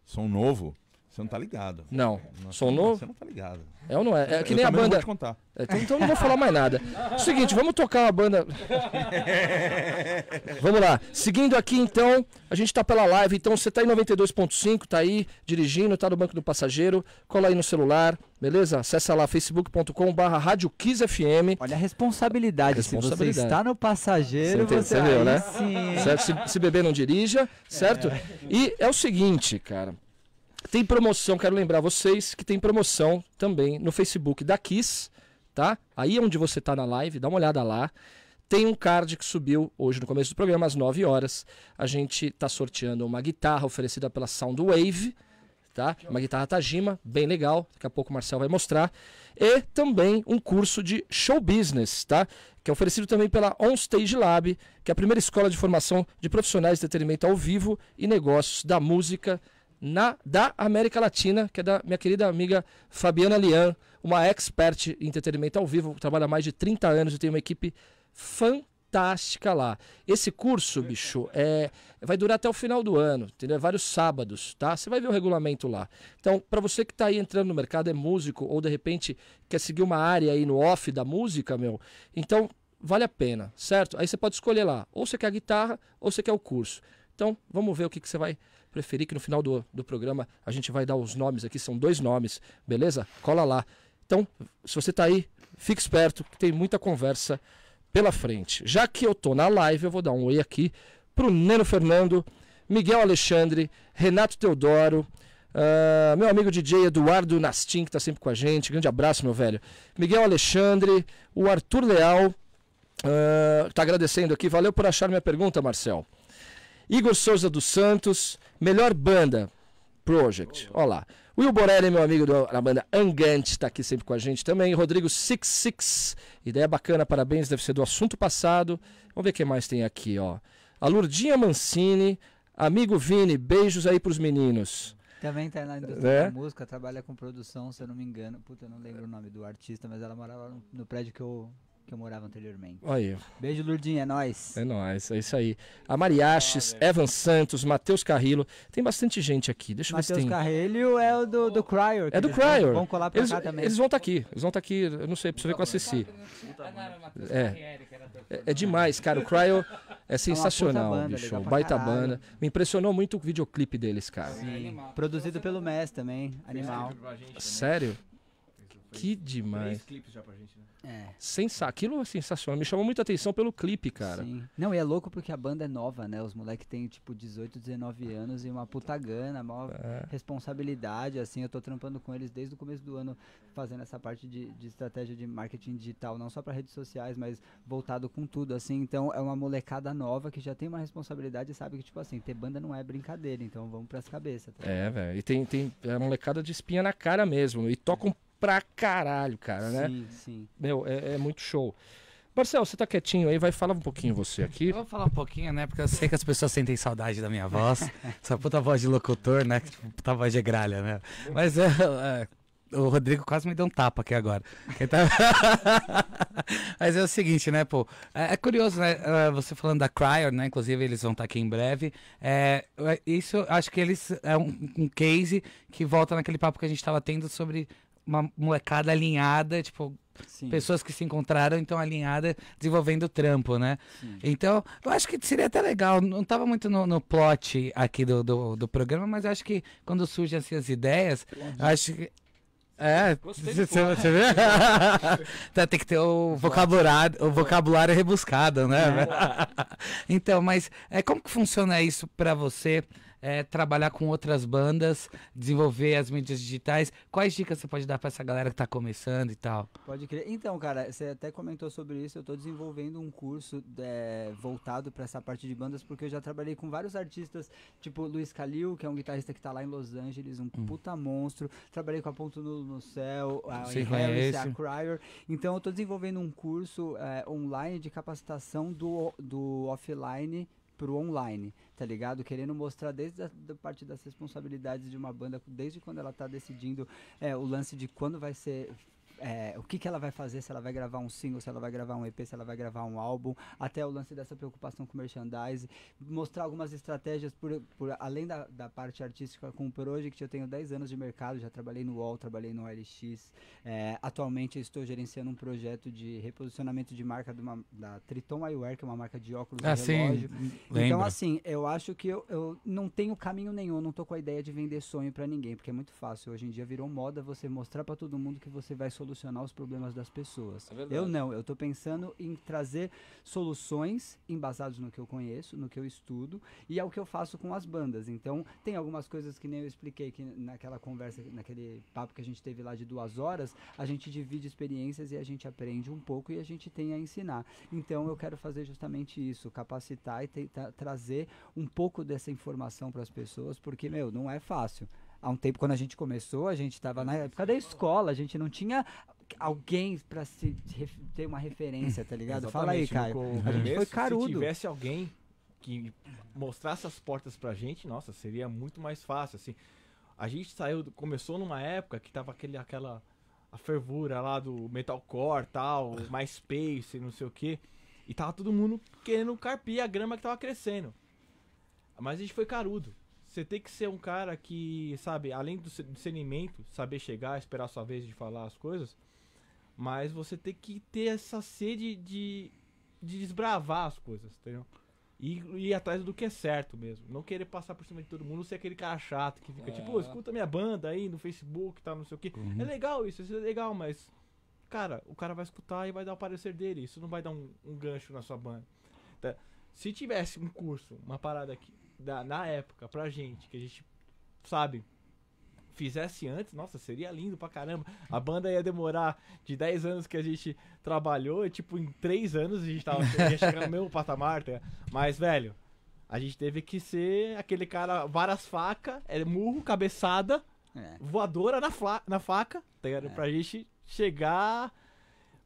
S5: Som novo? Você não tá ligado. Não. Nossa, tá novo? Você não
S7: tá ligado. É ou não é? É que
S1: eu nem a banda. É, então, então não vou falar
S5: mais nada. Seguinte, vamos tocar a banda.
S1: vamos lá.
S5: Seguindo aqui então, a gente tá pela live, então você tá em 92.5, tá aí dirigindo, tá no banco do passageiro, cola aí no celular, beleza? Acessa lá facebook.com/barra Rádio FM. Olha a responsabilidade. responsabilidade. Se você está no passageiro, você, você viu, né? Sim. Certo? Se, se beber não dirija, certo? É. E é o seguinte, cara. Tem promoção, quero lembrar vocês que tem promoção também no Facebook da Kiss, tá? Aí é onde você tá na live, dá uma olhada lá. Tem um card que subiu hoje no começo do programa, às 9 horas. A gente tá sorteando uma guitarra oferecida pela Soundwave, tá? Uma guitarra Tajima, bem legal. Daqui a pouco o Marcel vai mostrar. E também um curso de show business, tá? Que é oferecido também pela Onstage Lab, que é a primeira escola de formação de profissionais de entretenimento ao vivo e negócios da música na, da América Latina, que é da minha querida amiga Fabiana Lian, uma expert em entretenimento ao vivo, trabalha há mais de 30 anos e tem uma equipe fantástica lá. Esse curso, bicho, é, vai durar até o final do ano, entendeu? É vários sábados, tá? Você vai ver o regulamento lá. Então, para você que está aí entrando no mercado, é músico, ou de repente quer seguir uma área aí no off da música, meu, então vale a pena, certo? Aí você pode escolher lá, ou você quer a guitarra, ou você quer o curso. Então, vamos ver o que, que você vai preferi que no final do, do programa a gente vai dar os nomes aqui, são dois nomes, beleza? Cola lá. Então, se você está aí, fique esperto, que tem muita conversa pela frente. Já que eu tô na live, eu vou dar um oi aqui pro Neno Fernando, Miguel Alexandre, Renato Teodoro, Uh, meu amigo DJ Eduardo Nastin, que está sempre com a gente. Grande abraço, meu velho. Miguel Alexandre, o Arthur Leal. Está ah, agradecendo aqui. Valeu por achar minha pergunta, Marcel. Igor Souza dos Santos, melhor banda, Project. Olá. Will Borelli, meu amigo da banda Angante, está aqui sempre com a gente também. Rodrigo 66, ideia bacana, parabéns, deve ser do assunto passado. Vamos ver o que mais tem aqui, ó. A Lurdinha Mancini, amigo Vini, beijos aí pros meninos.
S4: Também tá na indústria né? da música, trabalha com produção, se eu não me engano. Puta, eu não lembro o nome do artista, mas ela morava no prédio que eu que eu morava anteriormente. Aí. Beijo, Lurdinha, é nóis.
S5: É nóis, é isso aí. A Mariaches, ah, Evan Santos, Matheus Carrilho. Tem bastante gente aqui. Deixa eu ver se tem. Matheus
S4: Carrilho é o do, do É do Cryor. Vão colar pra eles, cá também. Eles vão
S5: estar tá aqui. Eles vão estar tá aqui. Eu não sei, preciso ver com a Ceci. É, é. É, é, demais, cara. O Cryo é, é sensacional, é banda, bicho. Baita banda. Me impressionou muito o videoclipe deles, cara.
S4: Sim. Produzido pelo Mestre também, animal.
S5: Sério? Que demais. Três clipes
S6: já pra gente, né? É.
S4: Sensa aquilo é sensacional. Me chamou muita atenção pelo clipe, cara. Sim. Não, e é louco porque a banda é nova, né? Os moleques têm, tipo, 18, 19 anos e uma puta gana, maior é. responsabilidade, assim. Eu tô trampando com eles desde o começo do ano, fazendo essa parte de, de estratégia de marketing digital, não só para redes sociais, mas voltado com tudo, assim. Então, é uma molecada nova que já tem uma responsabilidade e sabe que, tipo assim, ter banda não é brincadeira, então vamos pras cabeças.
S5: Tá? É, velho. E tem, tem é uma molecada de espinha na cara mesmo. E tocam é pra caralho, cara, sim, né? Sim, sim. Meu, é, é muito show. Marcelo, você tá quietinho aí, vai falar um pouquinho você aqui. Eu vou falar um pouquinho, né? Porque eu sei que as pessoas sentem saudade da minha voz. essa puta voz de locutor,
S3: né? Tipo, puta voz de gralha, né? Mas é, é, o Rodrigo quase me deu um tapa aqui agora. Tá- Mas é o seguinte, né, pô? É, é, curioso, né? É, você falando da Cryer, né? Inclusive, eles vão estar tá aqui em breve. É, é isso, acho que eles é um, um case que volta naquele papo que a gente estava tendo sobre uma molecada alinhada, tipo, Sim. pessoas que se encontraram então alinhada desenvolvendo o trampo, né? Sim. Então, eu acho que seria até legal. Não estava muito no, no plot aqui do, do, do, programa, mas acho que quando surgem assim, as ideias, acho que. É, você vê? Tá, tem que ter o vocabulário, o vocabulário rebuscado, né? É. então, mas é, como que funciona isso para você? é, trabalhar com outras bandas, desenvolver as mídias digitais. Quais dicas você pode dar para essa galera que está começando e
S4: tal? Pode crer. Então, cara, você até comentou sobre isso. Eu estou desenvolvendo um curso é, voltado para essa parte de bandas, porque eu já trabalhei com vários artistas, tipo Luiz Calil, que é um guitarrista que está lá em Los Angeles, um hum. puta monstro. Trabalhei com a Ponto Nulo no Céu, a Sim, é Harris, a Cryer. Então, eu estou desenvolvendo um curso é, online de capacitação do, do offline pro online, tá ligado? Querendo mostrar desde a da parte das responsabilidades de uma banda, desde quando ela tá decidindo é, o lance de quando vai ser é, o que, que ela vai fazer, se ela vai gravar um single, se ela vai gravar um EP, se ela vai gravar um álbum, até o lance dessa preocupação com merchandise, mostrar algumas estratégias por, por além da, da parte artística com o Project, eu tenho 10 anos de mercado, já trabalhei no UOL, trabalhei no lx é, atualmente estou gerenciando um projeto de reposicionamento de marca de uma, da Triton Eyewear, que é uma marca de óculos ah, e relógio. então assim, eu acho que eu, eu não tenho caminho nenhum, não tô com a ideia de vender sonho para ninguém, porque é muito fácil, hoje em dia virou moda você mostrar para todo mundo que você vai solucionar solucionar os problemas das pessoas. É eu não, eu estou pensando em trazer soluções embasadas no que eu conheço, no que eu estudo e é o que eu faço com as bandas. Então, tem algumas coisas que nem eu expliquei que naquela conversa, naquele papo que a gente teve lá de duas horas, a gente divide experiências e a gente aprende um pouco e a gente tem a ensinar. Então, eu quero fazer justamente isso, capacitar e tentar trazer um pouco dessa informação para as pessoas, porque, meu, não é fácil há um tempo, quando a gente começou, a gente estava na época da escola, a gente não tinha alguém para se ter uma referência, tá ligado? Fala aí, Caio. A gente foi carudo. Se
S6: tivesse alguém que mostrasse as portas pra gente, nossa, seria muito mais fácil, assim. A gente saiu, começou numa época que tava aquele, aquela a fervura lá do metalcore, tal, ah. space não sei o que E tava todo mundo querendo carpir a grama que tava crescendo. Mas a gente foi carudo. Você tem que ser um cara que, sabe, além do discernimento, saber chegar, esperar sua vez de falar as coisas, mas você tem que ter essa sede de, de desbravar as coisas, entendeu? E ir atrás do que é certo mesmo. Não querer passar por cima de todo mundo, ser aquele cara chato que fica tipo, é. tipo, escuta minha banda aí no Facebook e tal, não sei o que. Uhum. É legal isso, isso é legal, mas. Cara, o cara vai escutar e vai dar o parecer dele. Isso não vai dar um, um gancho na sua banda. Tá, se tivesse um curso, uma parada aqui, da, na época pra gente, que a gente sabe, fizesse antes, nossa, seria lindo pra caramba. A banda ia demorar de 10 anos que a gente trabalhou, e, tipo, em 3 anos a gente tava, ia chegar no mesmo patamar, tá? mas, velho, a gente teve que ser aquele cara, várias facas, é, murro, cabeçada, é. voadora na, na faca, tá É. Pra gente chegar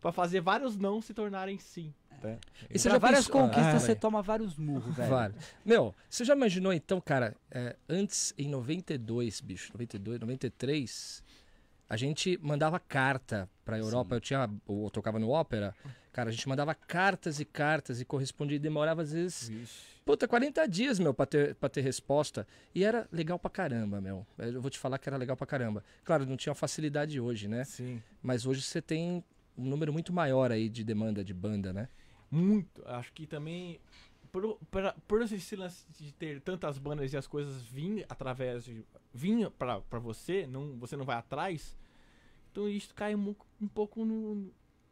S6: para fazer vários não se tornarem sim.
S5: É. é. E você já várias pensou... conquistas, ah, você é. toma
S4: vários murros, velho. Vale.
S5: Meu, você já imaginou então, cara, é, antes em 92, bicho, 92, 93, a gente mandava carta para a Europa, Sim. eu tinha eu tocava no ópera. Cara, a gente mandava cartas e cartas e correspondia e demorava às vezes Vixe. puta 40 dias, meu, para ter para ter resposta, e era legal pra caramba, meu. Eu vou te falar que era legal pra caramba. Claro, não tinha facilidade hoje, né? Sim. Mas hoje você tem um número muito maior aí de demanda de banda, né? Muito.
S6: Acho que também por, pra, esse lance de ter tantas bandas e as coisas vim através de. vinha pra, pra você, não, você não vai atrás. Então isso cai um, um pouco no,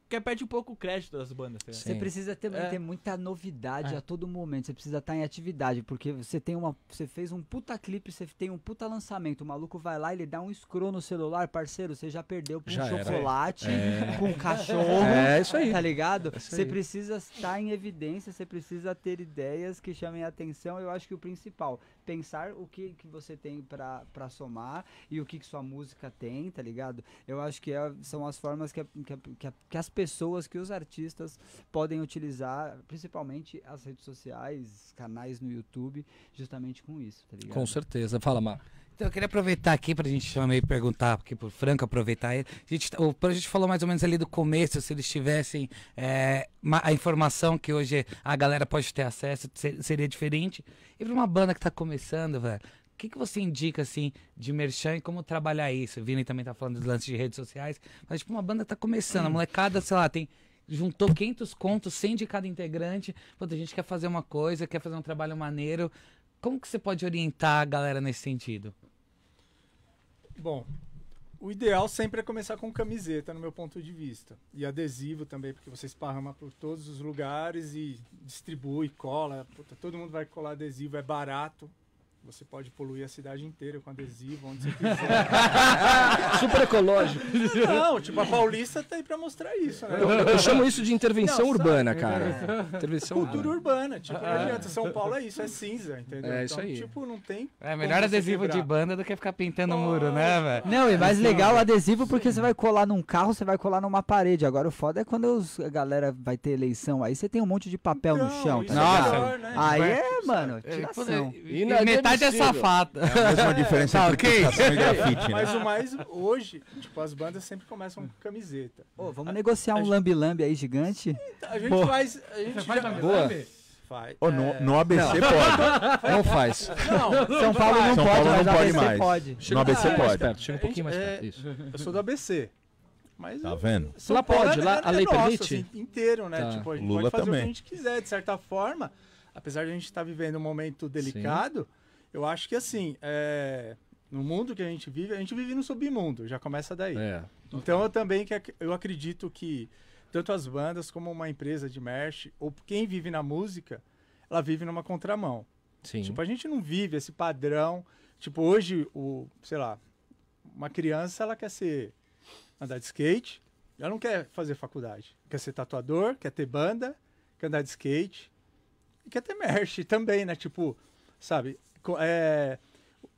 S6: que é, perde um pouco o crédito das bandas. Tá? Você precisa ter, é. ter
S4: muita novidade é. a todo momento. Você precisa estar em atividade, porque você tem uma, você fez um puta clipe, você tem um puta lançamento. O maluco vai lá e ele dá um escroto no celular, parceiro. Você já perdeu com já um chocolate, é. com um cachorro. É, é isso aí. Tá ligado? É você aí. precisa estar em evidência. Você precisa ter ideias que chamem a atenção. Eu acho que o principal pensar o que, que você tem para somar e o que, que sua música tem, tá ligado? Eu acho que é, são as formas que, que, que, as pessoas, que os artistas podem utilizar, principalmente as redes sociais, canais no YouTube, justamente com isso, tá ligado? Com certeza. Fala, Mar. Então,
S3: eu queria aproveitar aqui para a gente e perguntar aqui para o Franco, aproveitar. A gente, o gente falou mais ou menos ali do começo, se eles tivessem é, a informação que hoje a galera pode ter acesso, seria diferente. E para uma banda que está começando, velho, o que, que você indica, assim, de merchan e como trabalhar isso? O Vini também está falando dos lances de redes sociais. Mas, tipo, uma banda está começando, a hum. molecada, sei lá, tem. Juntou 500 contos, 100 de cada integrante. Pô, a gente quer fazer uma coisa, quer fazer um trabalho maneiro. Como que você pode orientar a galera nesse sentido? Bom,
S2: o ideal sempre é começar com camiseta, no meu ponto de vista. E adesivo também, porque você esparrama por todos os lugares e distribui, cola. Puta, todo mundo vai colar adesivo, é barato, você pode poluir a cidade inteira com
S1: adesivo, onde você
S2: quiser. Super ecológico. Não, tipo, a Paulista tá aí pra mostrar isso, né? Eu, eu chamo isso de intervenção Não, urbana, sabe? cara. É. Intervenção Cultura urbana. urbana. Tipo, não ah. adianta. São Paulo é isso, é
S3: cinza, entendeu? É então, isso aí. Tipo, não tem. É melhor adesivo de banda do que ficar pintando o muro, né, velho? Não, e mais é legal o adesivo
S4: porque Sim. você vai colar num carro, você vai colar numa parede. Agora o foda é quando os, a galera vai ter eleição. Aí você tem um monte de papel no chão. Tá Nossa. É né? Aí é, mano, é, tiração.
S7: E, e, e metade grafite é safada. É a mesma diferença tá,
S2: entre okay. e grafite, né? Mas o mais hoje, tipo, as bandas sempre começam com camiseta.
S4: vamos a, negociar a um lambi-lambi aí gigante? A gente Pô. faz. A gente faz já... Boa. Faz. Oh, no, no ABC não. pode. Não faz. Não, São Paulo não São pode, Paulo não pode mais.
S7: Pode. No ABC ah, pode. Perto, chega um pouquinho mais perto. Isso.
S2: É, eu sou do ABC. Mas tá vendo? Só lá pode, lá é, é a lei permite. Assim, inteiro, né? Tá. Tipo, a gente pode fazer o que a gente quiser, de certa forma apesar de a gente estar tá vivendo um momento delicado, Sim. Eu acho que assim, é... no mundo que a gente vive, a gente vive no submundo, já começa daí. É. Então eu também que eu acredito que tanto as bandas como uma empresa de merch, ou quem vive na música, ela vive numa contramão. Sim. Tipo, a gente não vive esse padrão. Tipo, hoje, o, sei lá, uma criança ela quer ser andar de skate, ela não quer fazer faculdade. Quer ser tatuador, quer ter banda, quer andar de skate e quer ter merch também, né? Tipo, sabe? É,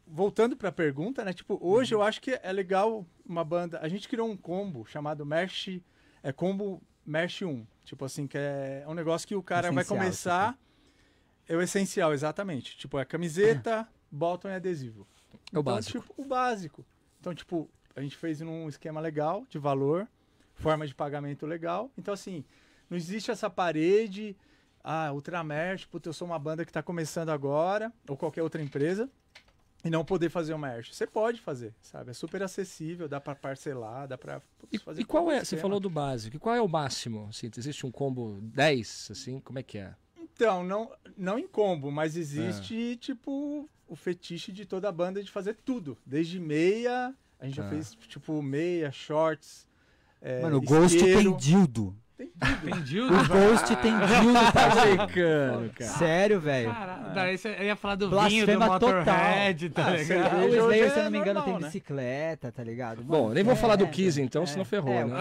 S2: voltando para a pergunta, né? Tipo, hoje uhum. eu acho que é legal uma banda. A gente criou um combo chamado Mesh. É combo Mesh 1. Tipo assim, que é, é um negócio que o cara essencial, vai começar. Tipo. É o essencial, exatamente. Tipo, é camiseta, é. bottom e adesivo.
S4: É o então, básico.
S2: Tipo, o básico. Então, tipo, a gente fez num esquema legal de valor, forma de pagamento legal. Então, assim, não existe essa parede ah, Ultramerch, puta, eu sou uma banda que está começando agora, ou qualquer outra empresa, e não poder fazer o merch. Você pode fazer, sabe? É super acessível, dá para parcelar, dá para fazer. E qual é, você falou do
S5: básico, qual é o máximo? Assim, existe um combo 10, assim, como é que é?
S2: Então, não, não em combo, mas existe, ah. tipo, o fetiche de toda a banda de fazer tudo. Desde meia, a gente ah. já fez, tipo, meia, shorts. É, Mano, o gosto tem dildo. Tem dildo. Tem O né? Ghost tem dildo, pra secando, cara.
S4: Sério, velho. Daí eu ia falar do Blasfema vinho, do Motorhead, tá ah, O Slayer, se eu não é me engano, tem né? bicicleta, tá ligado? Bom, nem vou falar do é, Kiss, então, senão é. ferrou, né? Não,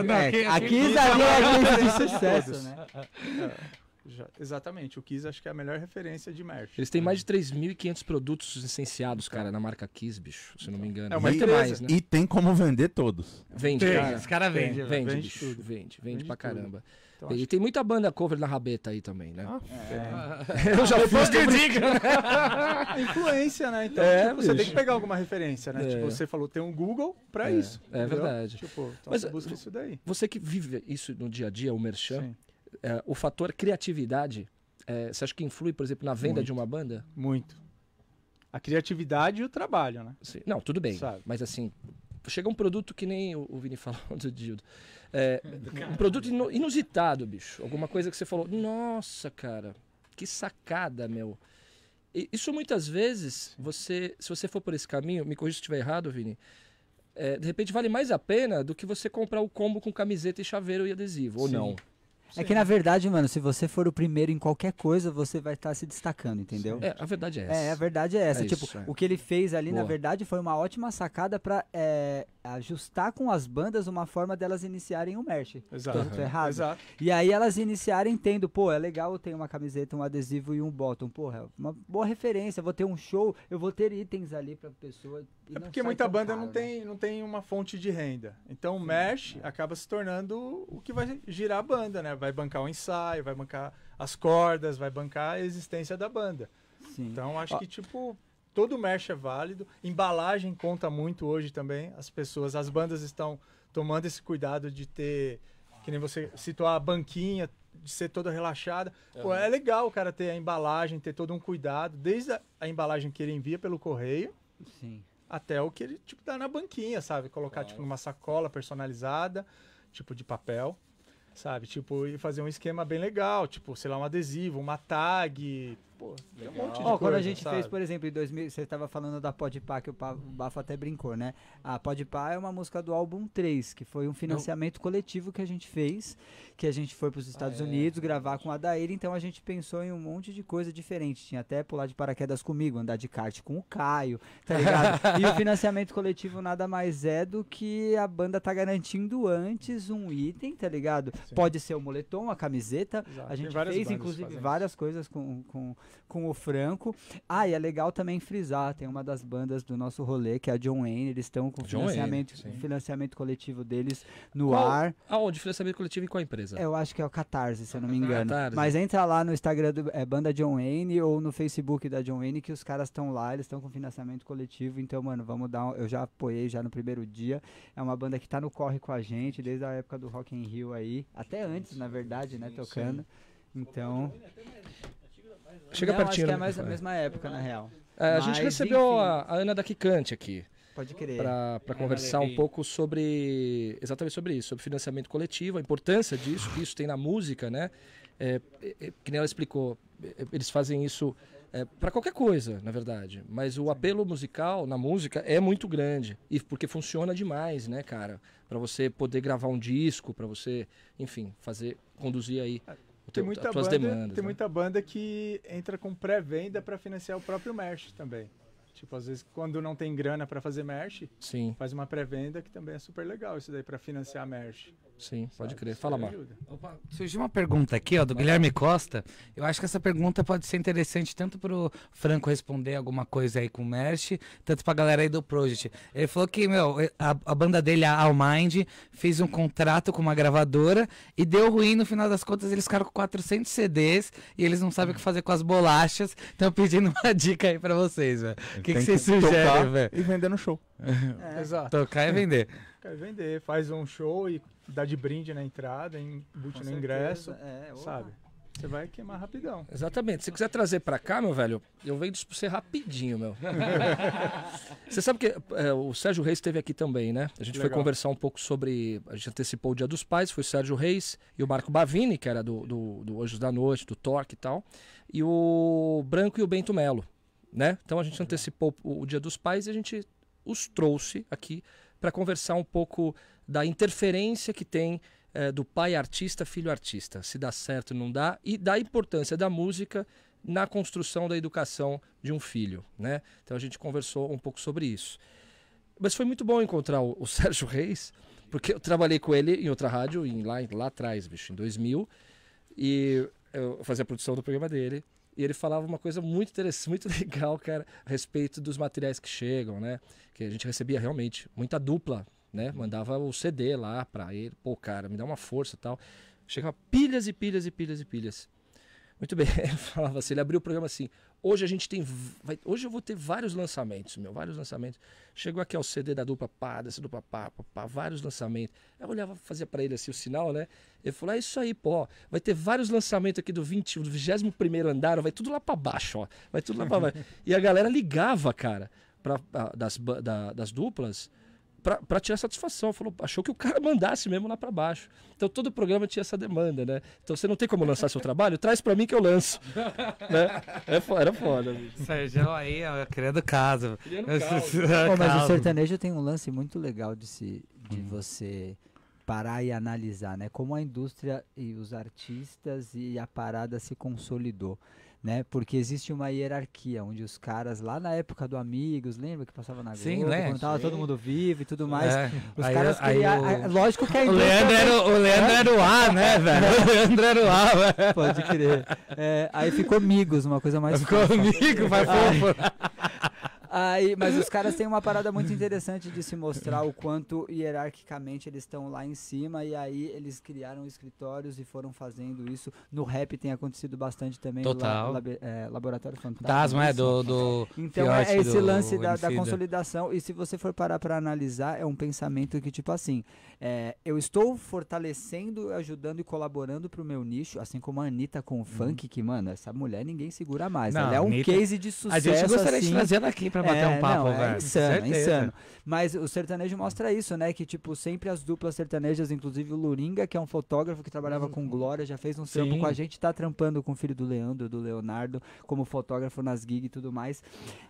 S4: a Kiss ali é a de sucesso, né?
S2: Já, exatamente, o Kiss acho que é a melhor referência de merch.
S5: Eles têm é. mais de 3.500 produtos licenciados, cara, na marca Kiss, bicho, se não me engano. É uma e, mais, né? e tem como vender todos. Vende, tem, cara. Os Vende, vende, vende, bicho, vende, vende, vende pra tudo. caramba. Então, e tem muita banda cover na rabeta aí também, né? Ah, é. Eu já ah, fiz que diga.
S2: Né? Influência, né? Então, é, tipo, você tem que pegar
S5: alguma referência, né? É. Tipo, você falou, tem um Google pra é, isso. É verdade. Tipo, então Mas, você busca isso daí. Você que vive isso no dia a dia, o merchan, Sim é, o fator criatividade, é, você acha que influi, por exemplo, na venda Muito. de uma banda? Muito. A criatividade e o trabalho, né? Sim. Não, tudo bem. Sabe. Mas assim, chega um produto que nem o, Vini falou do Dildo. É, um produto inusitado, bicho. Alguma coisa que você falou, nossa, cara, que sacada, meu. E isso muitas vezes, você, se você for por esse caminho, me corrija se estiver errado, Vini. É, de repente vale mais a pena do que você comprar o combo com camiseta e chaveiro
S4: e adesivo, Sim. ou não. É que na verdade, mano, se você for o primeiro em qualquer coisa, você vai estar tá se destacando, entendeu? É, a verdade é, é essa. É, a verdade é essa. É tipo, isso, é. o que ele fez ali, Boa. na verdade, foi uma ótima sacada pra é, ajustar com as bandas uma forma delas iniciarem o um merch. Exato. Tanto é errado. Exato. E aí elas iniciarem tendo, pô, é legal eu tenho uma camiseta, um adesivo e um bottom. é uma boa referência. Vou ter um show, eu vou ter itens ali pra pessoa. É porque muita banda caro, não, né? tem, não tem uma fonte de renda.
S2: Então o merch acaba se tornando o que vai girar a banda, né? vai bancar o ensaio, vai bancar as cordas, vai bancar a existência da banda. Sim. Então acho que tipo todo merch é válido. Embalagem conta muito hoje também. As pessoas, as bandas estão tomando esse cuidado de ter, que nem você situar a banquinha, de ser toda relaxada. Uhum. Pô, é legal o cara ter a embalagem, ter todo um cuidado, desde a, a embalagem que ele envia pelo correio. Sim. Até o que ele, tipo, dá na banquinha, sabe? Colocar, tipo, claro. tipo, numa sacola personalizada, tipo, de papel sabe? Tipo, e fazer um esquema bem legal, tipo, sei lá, um adesivo, uma tag, pô, tem um monte de oh, coisa, Quando a gente sabe? fez, por
S4: exemplo, em 2000, você estava falando da Podpah, que o Bafo até brincou, né? A Podpah é uma música do álbum 3, que foi um financiamento Não. coletivo que a gente fez, que a gente foi para os ah, Estados ah, Unidos é. gravar com a Daíra, então a gente pensou em um monte de coisa diferente. Tinha até pular de paraquedas comigo, andar de kart com o Caio, tá ligado? e o financiamento coletivo nada mais é do que a banda tá garantindo antes um item, tá ligado? Sim. Pode ser o moletom, a camiseta. Exato. A gente fez, inclusive, várias coisas com, com com o Franco. Ah, e é legal também frisar, tem uma das bandas do nosso rolê, que é a John Wayne, eles estão com financiamento, Wayne, financiamento coletivo deles no qual, ar. Aonde? Ah, financiamento coletivo e qual empresa? Eu acho que é o Catarse, se eu não me ah, engano. Catarse. Mas entra lá no Instagram da é, Banda John Wayne ou no Facebook da John Wayne, que os caras estão lá, eles estão com financiamento coletivo, então, mano, vamos dar um, Eu já apoiei já no primeiro dia, é uma banda que tá no corre com a gente, desde a época do Rock in Rio aí, até antes, na verdade, né, tocando. Então... Chega não, pertinho. Acho que é né? mais a mesma época, na real. É, Mas, a gente recebeu a,
S5: a, Ana da Quicante aqui.
S4: Pode querer. Para conversar um pouco
S5: sobre. Exatamente sobre isso, sobre financiamento coletivo, a importância disso, que isso tem na música, né? É, é, é que nem ela explicou, é, é, eles fazem isso é, para qualquer coisa, na verdade. Mas o apelo musical na música é muito grande e porque funciona demais, né, cara? Para você poder gravar um disco, para você, enfim, fazer conduzir aí tem muita banda, demandas, Tem né?
S2: muita banda que entra com pré-venda para financiar o próprio merch também. Tipo, às vezes quando não tem grana para fazer merch, Sim. faz uma pré-venda que também é super legal isso daí para financiar merch. Sim, pode crer. Fala, Marco.
S3: Opa, surgiu uma pergunta aqui, ó, do Vai. Guilherme Costa. Eu acho que essa pergunta pode ser interessante tanto para o Franco responder alguma coisa aí com o Merch, tanto para a galera aí do Project. Ele falou que, meu, a, a banda dele, a All Mind, fez um contrato com uma gravadora e deu ruim. No final das contas, eles ficaram com 400 CDs e eles não sabem o que fazer com as bolachas. Estão pedindo uma dica aí para vocês, velho. O que, que vocês sugerem, velho? E vender no show.
S5: É. Exato. Tocar e vender.
S2: Tocar e vender. Faz um show e dá de brinde na entrada, embute no ingresso, é, sabe? Você vai queimar rapidão.
S5: Exatamente. Se quiser trazer para cá, meu velho, eu vendo isso pra você rapidinho, meu. você sabe que é, o Sérgio Reis esteve aqui também, né? A gente Legal. foi conversar um pouco sobre. A gente antecipou o Dia dos Pais, foi o Sérgio Reis e o Marco Bavini, que era do, do, do Anjos da Noite, do Torque e tal. E o Branco e o Bento Melo, né? Então a gente antecipou o, o Dia dos Pais e a gente os trouxe aqui para conversar um pouco da interferência que tem é, do pai artista, filho artista, se dá certo ou não dá, e da importância da música na construção da educação de um filho. Né? Então a gente conversou um pouco sobre isso. Mas foi muito bom encontrar o, o Sérgio Reis, porque eu trabalhei com ele em outra rádio, em, lá, lá atrás, bicho, em 2000, e eu fazia a produção do programa dele. E ele falava uma coisa muito interessante, muito legal, cara, a respeito dos materiais que chegam, né? Que a gente recebia realmente muita dupla né? Uhum. Mandava o CD lá para ele, pô, cara, me dá uma força tal. Chegava pilhas e pilhas e pilhas e pilhas. Muito bem, ele falava assim, ele abriu o programa assim, hoje a gente tem, vai, hoje eu vou ter vários lançamentos, meu, vários lançamentos. Chegou aqui ao CD da dupla pá, dessa dupla pá, pá, pá vários lançamentos. Eu olhava, fazia para ele assim o sinal, né? Ele falou, ah, é isso aí, pô, vai ter vários lançamentos aqui do 20, do 21 andar, vai tudo lá para baixo, ó, vai tudo lá para baixo. E a galera ligava, cara, pra, das, da, das duplas, para tirar satisfação. Falou, achou que o cara mandasse mesmo lá para baixo. Então todo programa tinha essa demanda, né? Então você não tem como lançar seu trabalho? Traz para mim que eu lanço.
S1: né? É, era foda. Sérgio aí,
S3: querendo criando caso. caso. mas o
S4: sertanejo tem um lance muito legal de, se, de hum. você parar e analisar, né? Como a indústria e os artistas e a parada se consolidou né? Porque existe uma hierarquia onde os caras lá na época do Amigos, lembra que passava na Sim, Globo, né? quando tava todo mundo vivo e tudo é. mais, é. os aí, caras queriam, o... É, lógico que a indústria... O Leandro, era, o Leandro era o A, né, velho? O Leandro era o A, velho. Né? Pode crer. É, aí ficou Amigos, uma coisa mais Ficou Amigos, vai fofo. Aí, mas os caras têm uma parada muito interessante de se mostrar o quanto hierarquicamente eles estão lá em cima e aí eles criaram escritórios e foram fazendo isso. No rap tem acontecido bastante também. Total. Lab, é, laboratório Fantasma. Das, né? Do, do então é, esse lance da, da, consolidação. E se você for parar para analisar, é um pensamento que, tipo assim, é, eu estou fortalecendo, ajudando e colaborando pro meu nicho, assim como a Anitta com o hum. funk, que, mano, essa mulher ninguém segura mais. Não, Ela é um Anitta, case de sucesso. A gente gostaria assim, de trazer ela aqui pra pra bater é, um papo, não, é velho. É insano, certeza. insano. Mas o sertanejo mostra isso, né? Que, tipo, sempre as duplas sertanejas, inclusive o Luringa, que é um fotógrafo que trabalhava uhum. com Glória, já fez um Sim. trampo com a gente, tá trampando com o filho do Leandro, do Leonardo, como fotógrafo nas gigs e tudo mais.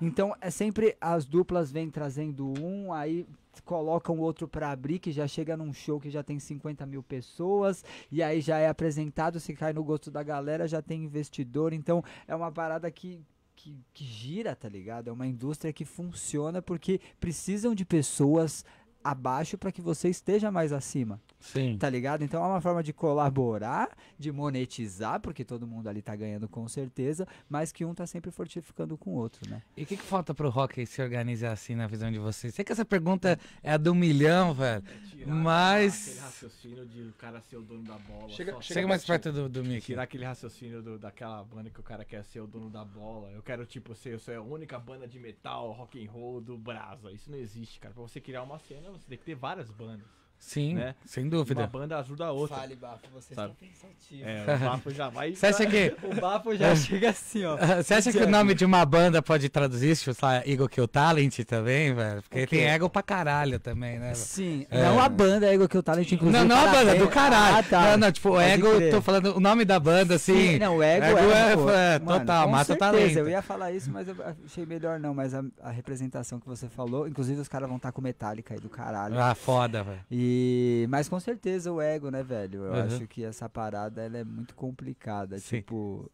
S4: Então, é sempre as duplas vêm trazendo um, aí colocam o outro para abrir, que já chega num show que já tem 50 mil pessoas, e aí já é apresentado, se cai no gosto da galera, já tem investidor. Então, é uma parada que que, que gira, tá ligado? É uma indústria que funciona porque precisam de pessoas abaixo para que você esteja mais acima. Sim. Tá ligado? Então é uma forma de colaborar, de monetizar, porque todo mundo ali tá ganhando com certeza, mas que um tá sempre fortificando com o outro, né?
S3: E o que, que, falta pro rock se organizar assim na visão de vocês? Sei que essa pergunta é a do milhão, velho. É mas. aquele
S6: raciocínio de o cara ser o dono da bola. Chega, só, chega, mais perto do, do mic. Tirar aquele raciocínio do, daquela banda que o cara quer ser o dono da bola. Eu quero, tipo, ser, eu sou a única banda de metal, rock and roll do Brasa. Isso não existe, cara. Pra você criar uma cena você tem que ter várias bandas. Sim, né? sem dúvida. Uma banda ajuda a outra. Fale, Bafo, você Sabe? está É, o Bafo já vai... que... o Bafo já chega assim, ó. Você
S3: acha que o nome de uma banda pode traduzir, tipo, lá, Eagle Kill Talent também, velho? Porque tem ego pra caralho também, né?
S4: Sim, é. não a banda Ego Kill Talent, inclusive. Não, não a tá banda, do caralho. Ah, tá. Não, não, tipo, o ego, crer. tô
S3: falando o nome da banda, assim... Sim, não, o ego, ego é... Pô, é, é total, mata certeza, o talento. eu
S4: ia falar isso, mas eu achei melhor não, mas a, a representação que você falou, inclusive os caras vão estar tá com Metallica aí do caralho. Ah, foda, velho. E mas com certeza o ego, né, velho? Eu uhum. acho que essa parada ela é muito complicada. Sim. Tipo,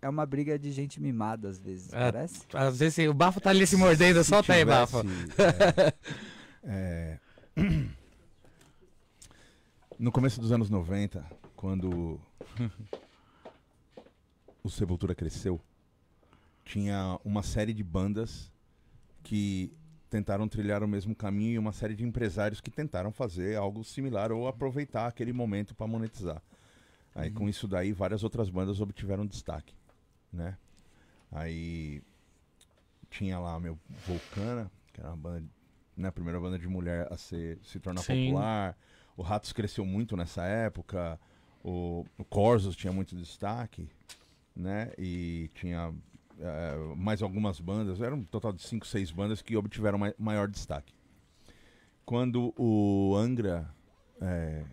S4: é uma briga de gente mimada às vezes, é, parece?
S7: Às vezes o bafo tá ali se mordendo, se
S4: solta aí, bafo.
S7: É, é, no começo dos anos 90, quando o Sepultura cresceu, tinha uma série de bandas que tentaram trilhar o mesmo caminho e uma série de empresários que tentaram fazer algo similar ou aproveitar aquele momento para monetizar. Aí uhum. com isso daí várias outras bandas obtiveram destaque, né? Aí tinha lá meu Volcana, que era uma banda, né, a primeira banda de mulher a ser, se tornar Sim. popular. O Ratos cresceu muito nessa época. O, o Corsos tinha muito destaque, né? E tinha eh, mais algumas bandas, eram um total de 5, 6 bandas que obtiveram ma maior destaque. Quando o Angra é,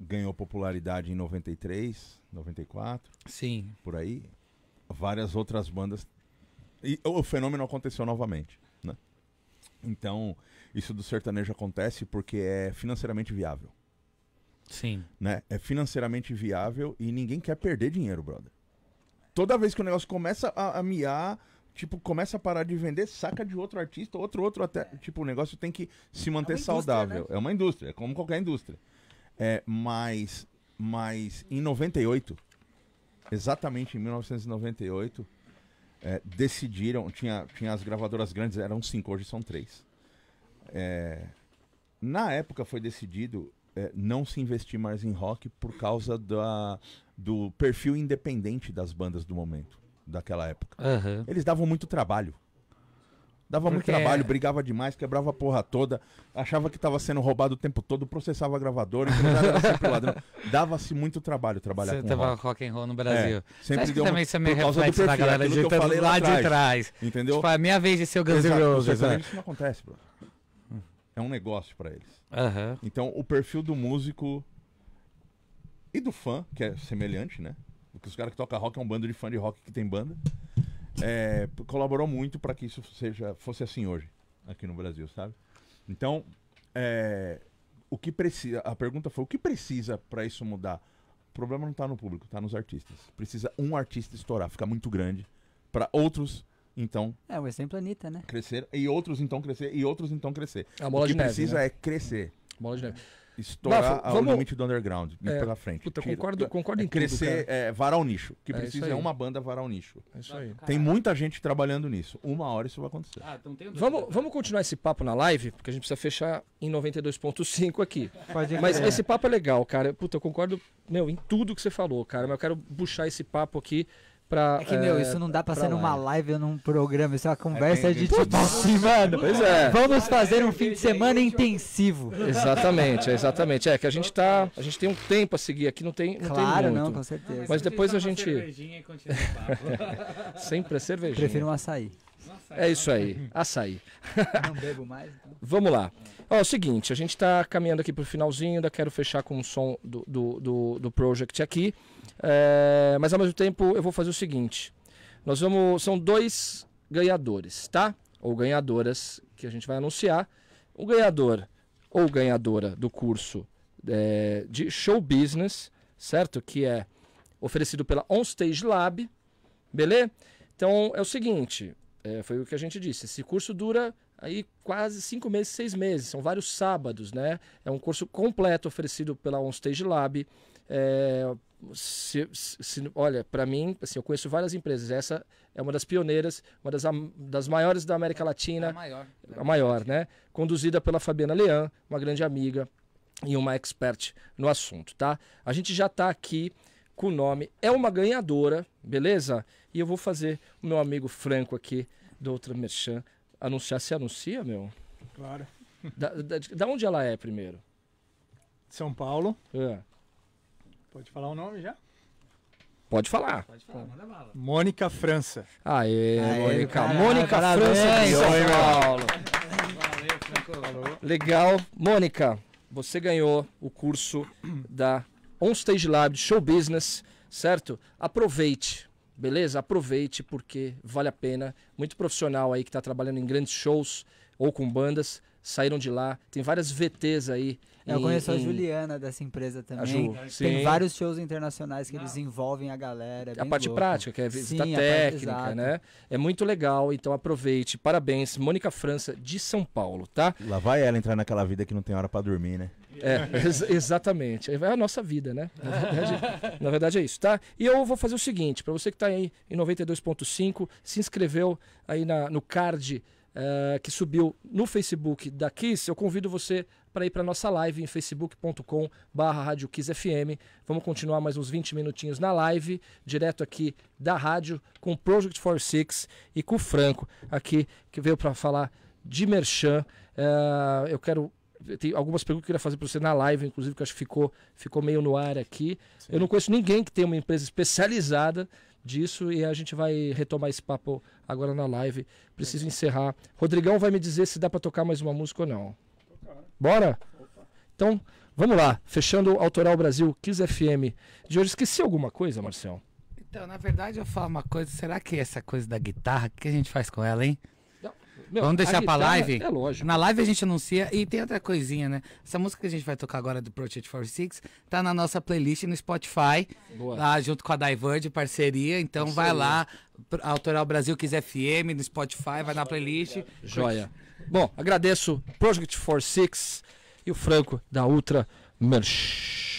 S7: ganhou popularidade em 93, 94, Sim. por aí, várias outras bandas. E o fenômeno aconteceu novamente. Né? Então, isso do sertanejo acontece porque é financeiramente viável. Sim. Né? É financeiramente viável e ninguém quer perder dinheiro, brother toda vez que o negócio começa a, a miar, tipo, começa a parar de vender, saca de outro artista, outro, outro, até. É. Tipo, o negócio tem que se é manter é saudável. Né? É uma indústria, é como qualquer indústria. É, mas, mas em 98, exatamente em 1998, é, decidiram, tinha, tinha as gravadoras grandes, eram cinco, hoje são três. É, na época foi decidido é, não se investir mais em rock por causa da, do perfil independente das bandas do momento, daquela época. Uhum. Eles davam muito trabalho. Dava Porque... muito trabalho, é. brigava demais, quebrava a porra toda, achava que estava sendo roubado o tempo todo, processava a gravadora, Dava-se muito trabalho trabalhar Você com tava rock. rock and roll no Brasil. É, sempre Você deu também uma, isso é meio reflexo é galera eu falei lá, lá, de trás. Entendeu? Tipo, é a minha vez de ser o Guns N' Roses. Né? Isso não acontece, bro é um negócio para eles. Uhum. Então, o perfil do músico e do fã, que é semelhante, né? Porque os caras que tocam rock é um bando de fã de rock que tem banda. É, colaborou muito para que isso seja fosse assim hoje, aqui no Brasil, sabe? Então, é, o que precisa. A pergunta foi: o que precisa para isso mudar? O problema não está no público, está nos artistas. Precisa um artista estourar, ficar muito grande, para outros então. É, o um exemplo é Anitta, né? Crescer. E outros então crescer. E outros então crescer. É a bola o que de neve, precisa né? é crescer. Bola de neve. Estourar Bafa, vamos... o limite do underground é, pela frente. Puta, concordo, concordo é, crescer, tudo, é, varar o nicho. O que é precisa é uma banda varar o nicho. É isso aí.
S5: Tem muita gente trabalhando nisso. Uma hora isso vai acontecer. Ah, então vamos, vamos continuar esse papo na live, porque a gente precisa fechar em 92.5 aqui. Mas esse papo é legal, cara. Puta, eu concordo, meu, em tudo que você falou, cara. Mas eu quero puxar esse papo aqui Pra, é que, meu, é, isso não dá pra, pra ser numa
S4: live ou num programa, isso é uma é conversa é de tipo assim, mano. Pois é. Vamos fazer
S5: um fim de semana intensivo. Exatamente, exatamente. É que a gente tá. A gente tem um tempo a seguir aqui, não tem. Não claro, tem não, com certeza. Mas, Mas depois a gente. Sempre a é cervejinha. Prefiro um açaí. É isso aí, açaí. Não bebo mais. Então. Vamos lá. Ó, é o seguinte, a gente está caminhando aqui para o finalzinho, ainda quero fechar com o um som do, do, do, do Project aqui. É, mas ao mesmo tempo eu vou fazer o seguinte. Nós vamos. São dois ganhadores, tá? Ou ganhadoras que a gente vai anunciar. O ganhador ou ganhadora do curso é, de show business, certo? Que é oferecido pela OnStage Lab, beleza? Então é o seguinte: é, foi o que a gente disse. Esse curso dura aí quase cinco meses, seis meses. São vários sábados, né? É um curso completo oferecido pela OnStage Lab. É, se, se, olha, para mim, assim, eu conheço várias empresas. Essa é uma das pioneiras, uma das, das maiores da América Latina. a maior. Né? A maior, né? Conduzida pela Fabiana Leão, uma grande amiga e uma expert no assunto, tá? A gente já está aqui com o nome. É uma ganhadora, beleza? E eu vou fazer o meu amigo Franco aqui do outra Merchan anunciar. Se anuncia, meu? Claro. Da, da, da onde ela é primeiro? São Paulo. É. Pode falar o nome já?
S2: Pode falar. Pode falar, manda bala. Mônica França.
S5: Aê, Aê Mônica. Mônica França de São Paulo. Valeu, Franco. Legal. Mônica, você ganhou o curso da Stage Lab, Show Business, certo? Aproveite, beleza? Aproveite porque vale a pena. Muito profissional aí que está trabalhando em grandes shows ou com bandas saíram de lá. Tem várias VTs aí. Eu em, conheço em... a Juliana dessa empresa também. Ju, tem vários
S4: shows internacionais que Não. eles envolvem a galera. É a parte louco. prática, que é visita sim, técnica, parte, né?
S5: É muito legal, então aproveite. Parabéns, Mônica França, de São Paulo, tá? Lá
S7: vai ela entrar naquela vida que não tem hora para dormir, né? É, ex
S5: exatamente. É a nossa vida, né? Na verdade, na verdade, é isso, tá? E eu vou fazer o seguinte, para você que está aí em 92.5, se inscreveu aí na, no card Uh, que subiu no Facebook da Kiss, eu convido você para ir para nossa live em facebook.com barra rádio Kiss FM. Vamos continuar mais uns 20 minutinhos na live, direto aqui da rádio, com o Project 46 e com o Franco aqui, que veio para falar de merchan. Uh, eu quero tem algumas perguntas que eu queria fazer para você na live, inclusive, que acho que ficou, ficou meio no ar aqui. Sim. Eu não conheço ninguém que tenha uma empresa especializada disso e a gente vai retomar esse papo agora na live. Preciso encerrar. Rodrigão vai me dizer se dá para tocar mais uma música ou não. Né? Bora? Então, vamos lá. Fechando Autoral Brasil, 15 FM. De hoje, esqueci alguma coisa, Marcelo?
S3: Então, na verdade, eu falo uma coisa. Será que é essa coisa da guitarra, o que a gente faz com ela, hein?
S5: Meu, Vamos deixar a pra live? É
S3: lógico. Na live a gente anuncia. E tem outra coisinha, né? Essa música que a gente vai tocar agora é do Project 46 tá na nossa playlist no Spotify. Boa. Lá junto com a Diverge, parceria. Então Isso vai aí. lá. Autoral Brasil Quis FM no Spotify, vai na playlist. Joia.
S5: Bom, agradeço Project 46 e o Franco da Ultra Merch.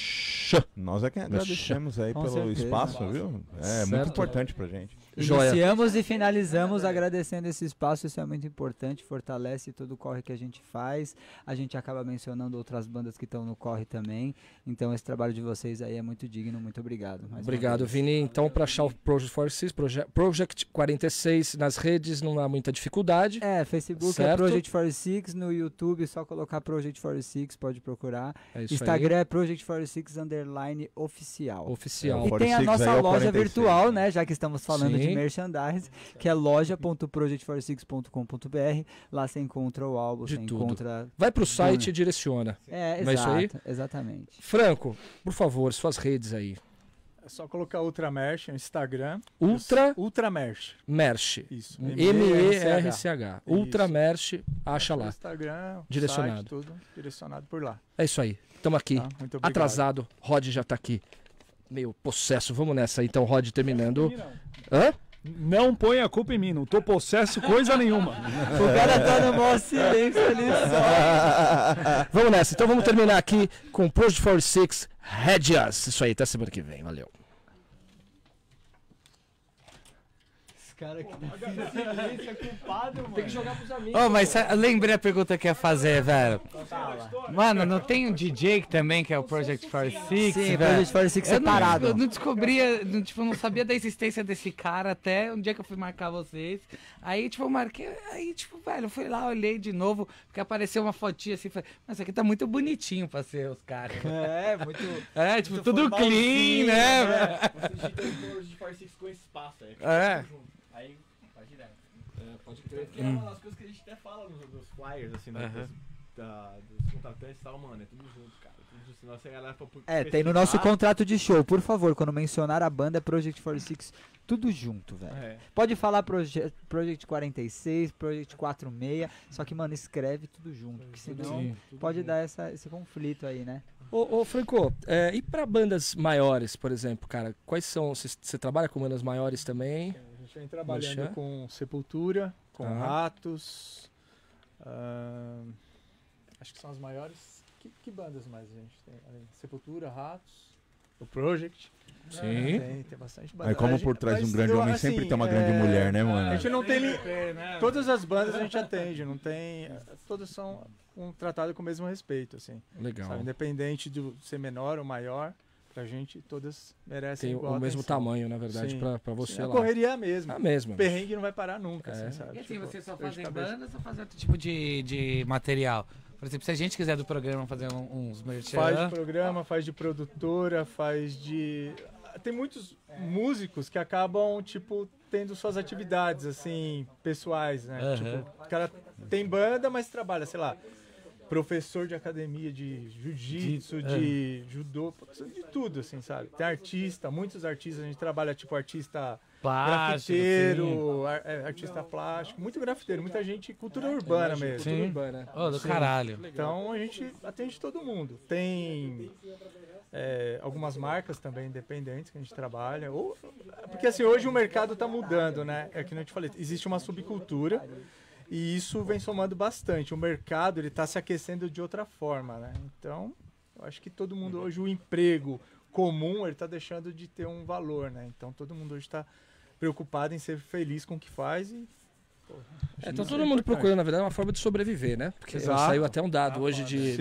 S5: Nós é
S4: que agradecemos aí Com pelo certeza.
S7: espaço, viu? É certo. muito importante pra gente.
S4: Uhum. Joia. Iniciamos e finalizamos agradecendo esse espaço, isso é muito importante, fortalece todo o corre que a gente faz. A gente acaba mencionando outras bandas que estão no corre também. Então esse trabalho de vocês aí é muito digno, muito obrigado. Obrigado,
S5: Vini. Então para achar o Project 46, Proje Project 46 nas redes não há muita dificuldade. É, Facebook é certo? é Project
S4: 46, no YouTube é só colocar Project 46, pode procurar. É Instagram aí. é Project 46 underline oficial. Oficial. E tem a nossa é loja virtual, né? né, já que estamos falando Sim de merchandise, que é loja.project46.com.br. Lá você encontra o álbum, de você tudo. encontra. Vai pro site e direciona. É, exato, é isso aí? exatamente.
S5: Franco, por favor, suas redes aí.
S2: É só colocar Merch no Instagram.
S5: Ultra? Ultra Merch. Isso. M-E-R-C-H. Merch acha lá. Instagram, direcionado.
S2: Site, tudo direcionado por lá.
S5: É isso aí. Estamos aqui. Tá? Atrasado. Rod já está aqui meio possesso. Vamos nessa então, Rod, terminando. Hã? Não põe a culpa em mim, não tô possesso coisa nenhuma. o cara tá no maior
S1: silêncio ali
S7: só. vamos nessa, então vamos terminar
S5: aqui com Project 46 Regias. Isso aí, até semana que vem, valeu.
S4: cara que tá silêncio é culpado, mano. Tem que jogar pros amigos. Ô, mas
S3: sa- lembrei a pergunta que ia fazer, velho. Mano, não tem um DJ que também que é o é Project 46, Sim, velho? Project 46 Eu é não- Eu não descobria, não, tipo, não sabia da existência desse cara até um dia que eu fui marcar vocês. Aí, tipo, eu marquei, aí, tipo, velho, eu fui lá, olhei de novo, porque apareceu uma fotinha assim, falei, mas aqui tá muito bonitinho pra ser os caras. É, muito. É, tipo, tudo clean, né, né, velho? Você digita o Project
S6: 46 com espaço, é. É crer. é uma hum. das coisas que a gente até fala nos, nos flyers, assim, né? Uhum. Da, dos contratantes e tal, mano, é tudo junto, cara. Tudo junto, senão essa galera pra, pra, É, tem no nosso contrato
S4: de show, por favor, quando mencionar a banda Project 46, tudo junto, velho. É. Pode falar proje Project 46, Project 46, só que, mano, escreve tudo junto, porque senão Sim, pode junto. dar essa, esse conflito aí, né?
S5: Ô, ô Franco, é, e para bandas maiores, por exemplo, cara, quais são. Você trabalha com bandas maiores também? É gente vem trabalhando
S2: Mexer? com sepultura, com ratos. Tá. Uh, ah, acho que são as maiores. Que, que bandas mais a gente tem? Sepultura, ratos. O Project. Sim. Ah, tem, tem bastante banda. Aí, como por trás de um grande homem assim, sempre tem uma assim, grande é, mulher, né, mano? A gente não tem. Né? Todas as bandas a gente atende, não tem. Todas são um, tratadas com o mesmo respeito, assim. Legal. Sabe? Independente de ser menor ou maior. Pra gente, todas merecem igual o atenção. mesmo tamanho, na
S5: verdade, para você Sim, a lá. correria é a mesma. É a mesma. O
S2: perrengue
S3: não vai parar nunca, é. assim, sabe? E
S5: assim, tipo, você só faz banda, só faz outro
S3: tipo de, de material? Por exemplo, se a gente quiser do programa fazer um, uns merchan... Faz de
S2: programa, faz de produtora, faz de... Tem muitos músicos que acabam, tipo, tendo suas atividades, assim, pessoais, né? Tipo, o cara tem banda, mas trabalha, sei lá, professor de academia de jiu-jitsu, de, é. judô, de tudo, assim, sabe? Tem artista, muitos artistas, a gente trabalha tipo artista grafiteiro, ar, é, artista plástico, muito grafiteiro, muita gente, cultura é, urbana mesmo. Sim. Cultura urbana. Oh, do Sim. caralho. Então a gente atende todo mundo. Tem é, algumas marcas também independentes que a gente trabalha. Ou, porque assim, hoje o mercado está mudando, né? É que não te falei, existe uma subcultura e isso vem somando bastante. O mercado ele está se aquecendo de outra forma, né? Então, eu acho que todo mundo uhum. hoje o emprego comum ele está deixando de ter um valor, né? Então, todo mundo hoje está preocupado em ser feliz com o que faz e é, então é todo mundo procurando,
S5: na verdade, uma forma de sobreviver, né? Porque saiu até um dado ah, hoje de,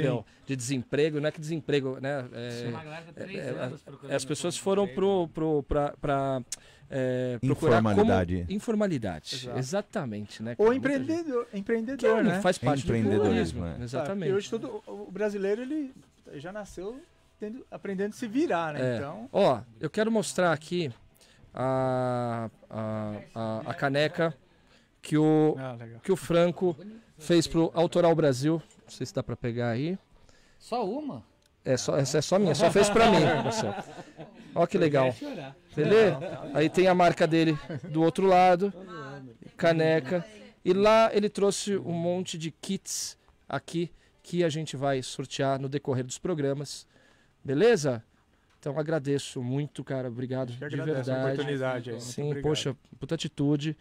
S5: de desemprego, não é que desemprego, né? É, é, tá é, é as pessoas foram para pro, pro, pra é, procurar informalidade. como informalidade. Exato. Exatamente, né? Ou empreendedor,
S2: empreendedor, que, é né? Faz parte
S5: do empreendedorismo, é. exatamente. Tá, e
S2: hoje todo o brasileiro ele já nasceu tendo, aprendendo a se virar, né? É. Então. Ó,
S5: eu quero mostrar aqui a, a, a, a caneca que o ah, que o Franco fez para o Autoral Brasil. Não sei se dá para pegar aí.
S3: Só uma?
S5: É só, essa é só minha, só fez para mim. Marcelo. Ó que legal. Entendeu? Aí tem a marca dele do outro lado, né? caneca. E lá ele trouxe um monte de kits aqui que a gente vai sortear no decorrer dos programas. Beleza? Então agradeço muito, cara. Obrigado de verdade. A oportunidade aí. Sim, poxa, puta atitude.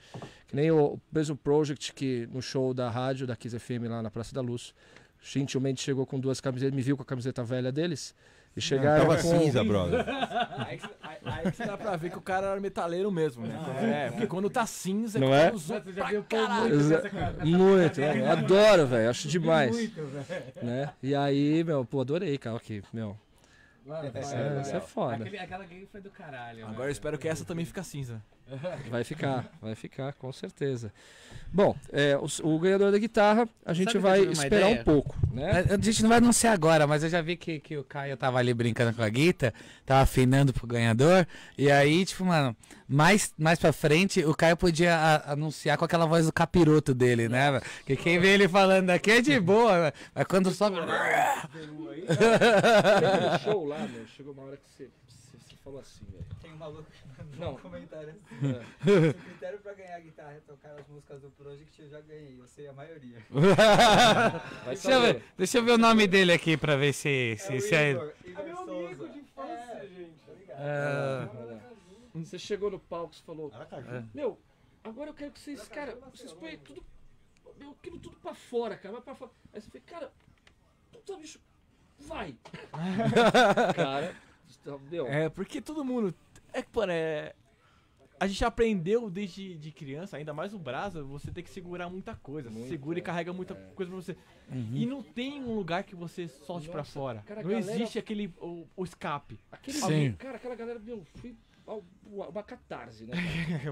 S5: Que nem o mesmo Project que no show da rádio da Kiss FM lá na Praça da Luz, gentilmente chegou com duas camisetas, me viu com a camiseta velha deles e chegaram não, tava com... cinza, brother.
S6: aí, que aí dá pra ver que o cara era metaleiro mesmo, né? Ah, é, é, porque quando tá cinza, não é? Usou você já viu caralho. Muito, essa, essa muito né?
S5: adoro, velho. Acho demais. Muito, né? E aí, meu, pô, adorei cara, aqui, meu. Mano, é, isso é, foda. Aquele,
S3: aquela game foi do caralho. Agora eu espero que essa
S6: também fique cinza. Vai ficar,
S5: vai ficar, com certeza. Bom, é, o, o, ganhador da guitarra, a gente Sabe vai esperar ideia? um pouco,
S3: né? A gente não vai anunciar agora, mas eu já vi que, que o Caio tava ali brincando com a guita, tava afinando pro ganhador, e aí, tipo, mano, mais, mais pra frente, o Caio podia a, anunciar com aquela voz do capiroto dele, né? Que quem vê ele falando aqui é de boa, mas quando sobe...
S5: Chegou uma hora que você
S4: falou assim, velho. Tem um maluco que mandou um comentário assim. É. Se critério pra ganhar a guitarra é tocar as músicas do Project, eu já ganhei. Eu sei a maioria. deixa, eu ver,
S3: deixa, eu ver, o nome dele aqui pra ver se. É se, é, se é... Igor,
S5: é meu amigo de infância, é, gente. Obrigado. É... Você chegou no palco e falou. É. Meu, agora eu quero que vocês, cara, é vocês põem né? tudo. Meu, aquilo tudo pra fora, cara. Vai pra fora. Aí você fica, cara, puta bicho, vai! cara. Então, é,
S6: porque todo mundo. É que, mano, é. A gente aprendeu desde de criança, ainda mais o brasa, você tem que segurar muita coisa. Muito, segura é, e carrega muita é. coisa pra você. Uhum. E não tem um lugar que você solte Nossa, pra fora. Cara, não galera... existe aquele. O, o escape. Aquele Sim.
S5: cara, aquela galera, meu, foi uma catarse, né?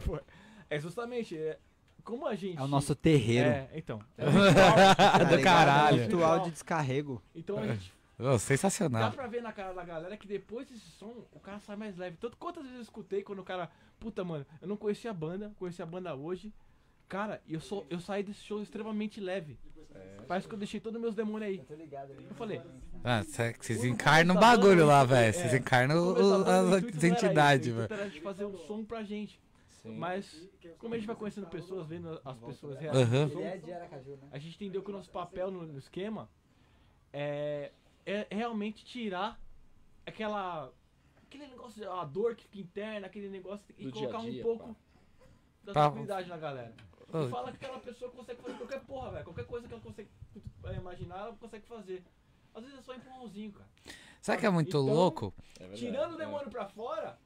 S6: é justamente. É, como a gente. É o nosso terreiro. É, então. É ritual, é, tá do caralho. É ritual
S4: de descarrego. Então a gente Oh, sensacional. Dá
S6: pra ver na cara da galera que depois desse som o cara sai mais leve. Tanto quantas vezes eu escutei quando o cara. Puta, mano, eu não conhecia a banda, conheci a banda hoje. Cara, eu, sou, eu saí desse show extremamente leve. É. Parece que eu deixei todos meus demônios aí. Eu, ligado, eu falei.
S3: Ah, tá é. vocês encarnam tá o bagulho lá, velho. Vocês é. encarnam o, as entidades, velho. Era
S6: de fazer um som pra gente. Sim. Mas, como a gente vai conhecendo pessoas, vendo as pessoas reais, uhum. É né? a gente entendeu que o nosso papel no, no esquema é é realmente tirar aquela. Aquele negócio, a dor que fica interna, aquele negócio. E Do colocar dia -dia, um pouco pá. da tranquilidade na galera. E fala que aquela pessoa consegue fazer qualquer porra, velho. Qualquer coisa que ela consegue é, imaginar, ela consegue fazer. Às vezes é só empurrãozinho, cara. Sabe que é muito então, louco? É verdade, tirando o é. demônio pra fora,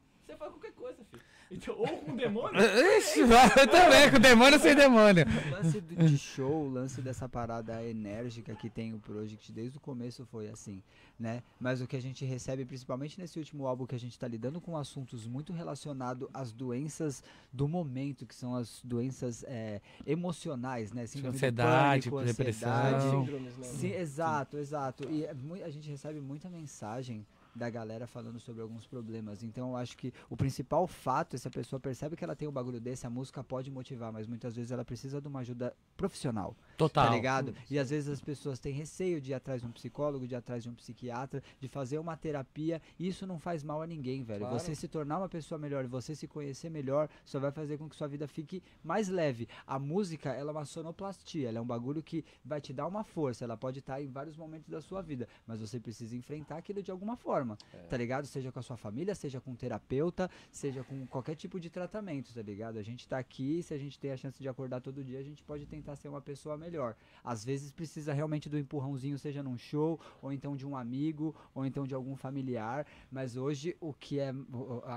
S6: faz qualquer coisa, filho. Então, ou com demônio. Ixi, eu também, com demônio sem demônio. O lance de
S4: show, o lance dessa parada enérgica que tem o Project desde o começo foi assim, né? Mas o que a gente recebe, principalmente nesse último álbum, que a gente tá lidando com assuntos muito relacionados às doenças do momento, que são as doenças é, emocionais, né? Síndrome ansiedade, pânico, depressão. Ansiedade. Síndromes, né? Sim, exato, exato. E é a gente recebe muita mensagem da galera falando sobre alguns problemas. Então eu acho que o principal fato, essa pessoa percebe que ela tem um bagulho desse, a música pode motivar, mas muitas vezes ela precisa de uma ajuda profissional. Total. Tá ligado? E às vezes as pessoas têm receio de ir atrás de um psicólogo, de ir atrás de um psiquiatra, de fazer uma terapia. Isso não faz mal a ninguém, velho. Claro. Você se tornar uma pessoa melhor, você se conhecer melhor, só vai fazer com que sua vida fique mais leve. A música, ela é uma sonoplastia, ela é um bagulho que vai te dar uma força. Ela pode estar em vários momentos da sua vida, mas você precisa enfrentar aquilo de alguma forma, é. tá ligado? Seja com a sua família, seja com um terapeuta, seja com qualquer tipo de tratamento, tá ligado? A gente tá aqui, se a gente tem a chance de acordar todo dia, a gente pode tentar ser uma pessoa melhor melhor. Às vezes precisa realmente do empurrãozinho, seja num show, ou então de um amigo, ou então de algum familiar. Mas hoje o que é,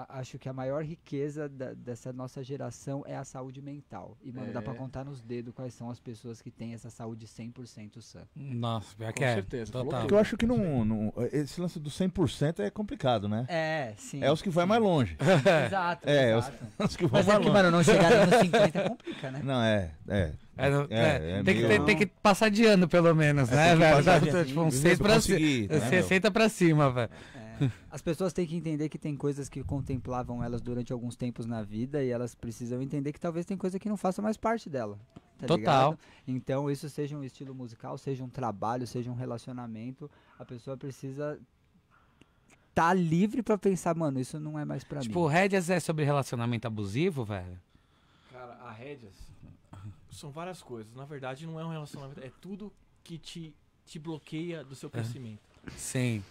S4: acho que a maior riqueza da, dessa nossa geração é a saúde mental. E, mano, é. dá pra é. contar nos dedos quais são as pessoas que têm essa saúde 100% sã.
S3: Nossa, é
S4: que é. Com certeza.
S7: Total. Eu acho que não, não, esse lance do 100% é complicado, né? É, sim. É os que vai mais longe. exato, é, é exato. Os, os que vão Mas é mais é que, longe. mano, não chegar nos 50 é complica, né? Não, é, é. É, é,
S4: é, é, tem, meio... que, tem, tem, que
S3: passar de ano, pelo menos, é,
S4: né, velho? Tá, Tipo, uns 6 pra cima. Né, 60 pra cima, velho. É, as pessoas têm que entender que tem coisas que contemplavam elas durante alguns tempos na vida e elas precisam entender que talvez tem coisa que não faça mais parte dela. Tá Total. Ligado? Então, isso seja um estilo musical, seja um trabalho, seja um relacionamento, a pessoa precisa tá livre para pensar, mano, isso não é mais para tipo, mim. Tipo,
S3: rédeas é sobre relacionamento abusivo, velho?
S4: Cara, a
S6: rédeas são várias coisas. Na verdade, não é um relacionamento, é tudo que te, te bloqueia do seu é. crescimento. É. Sim.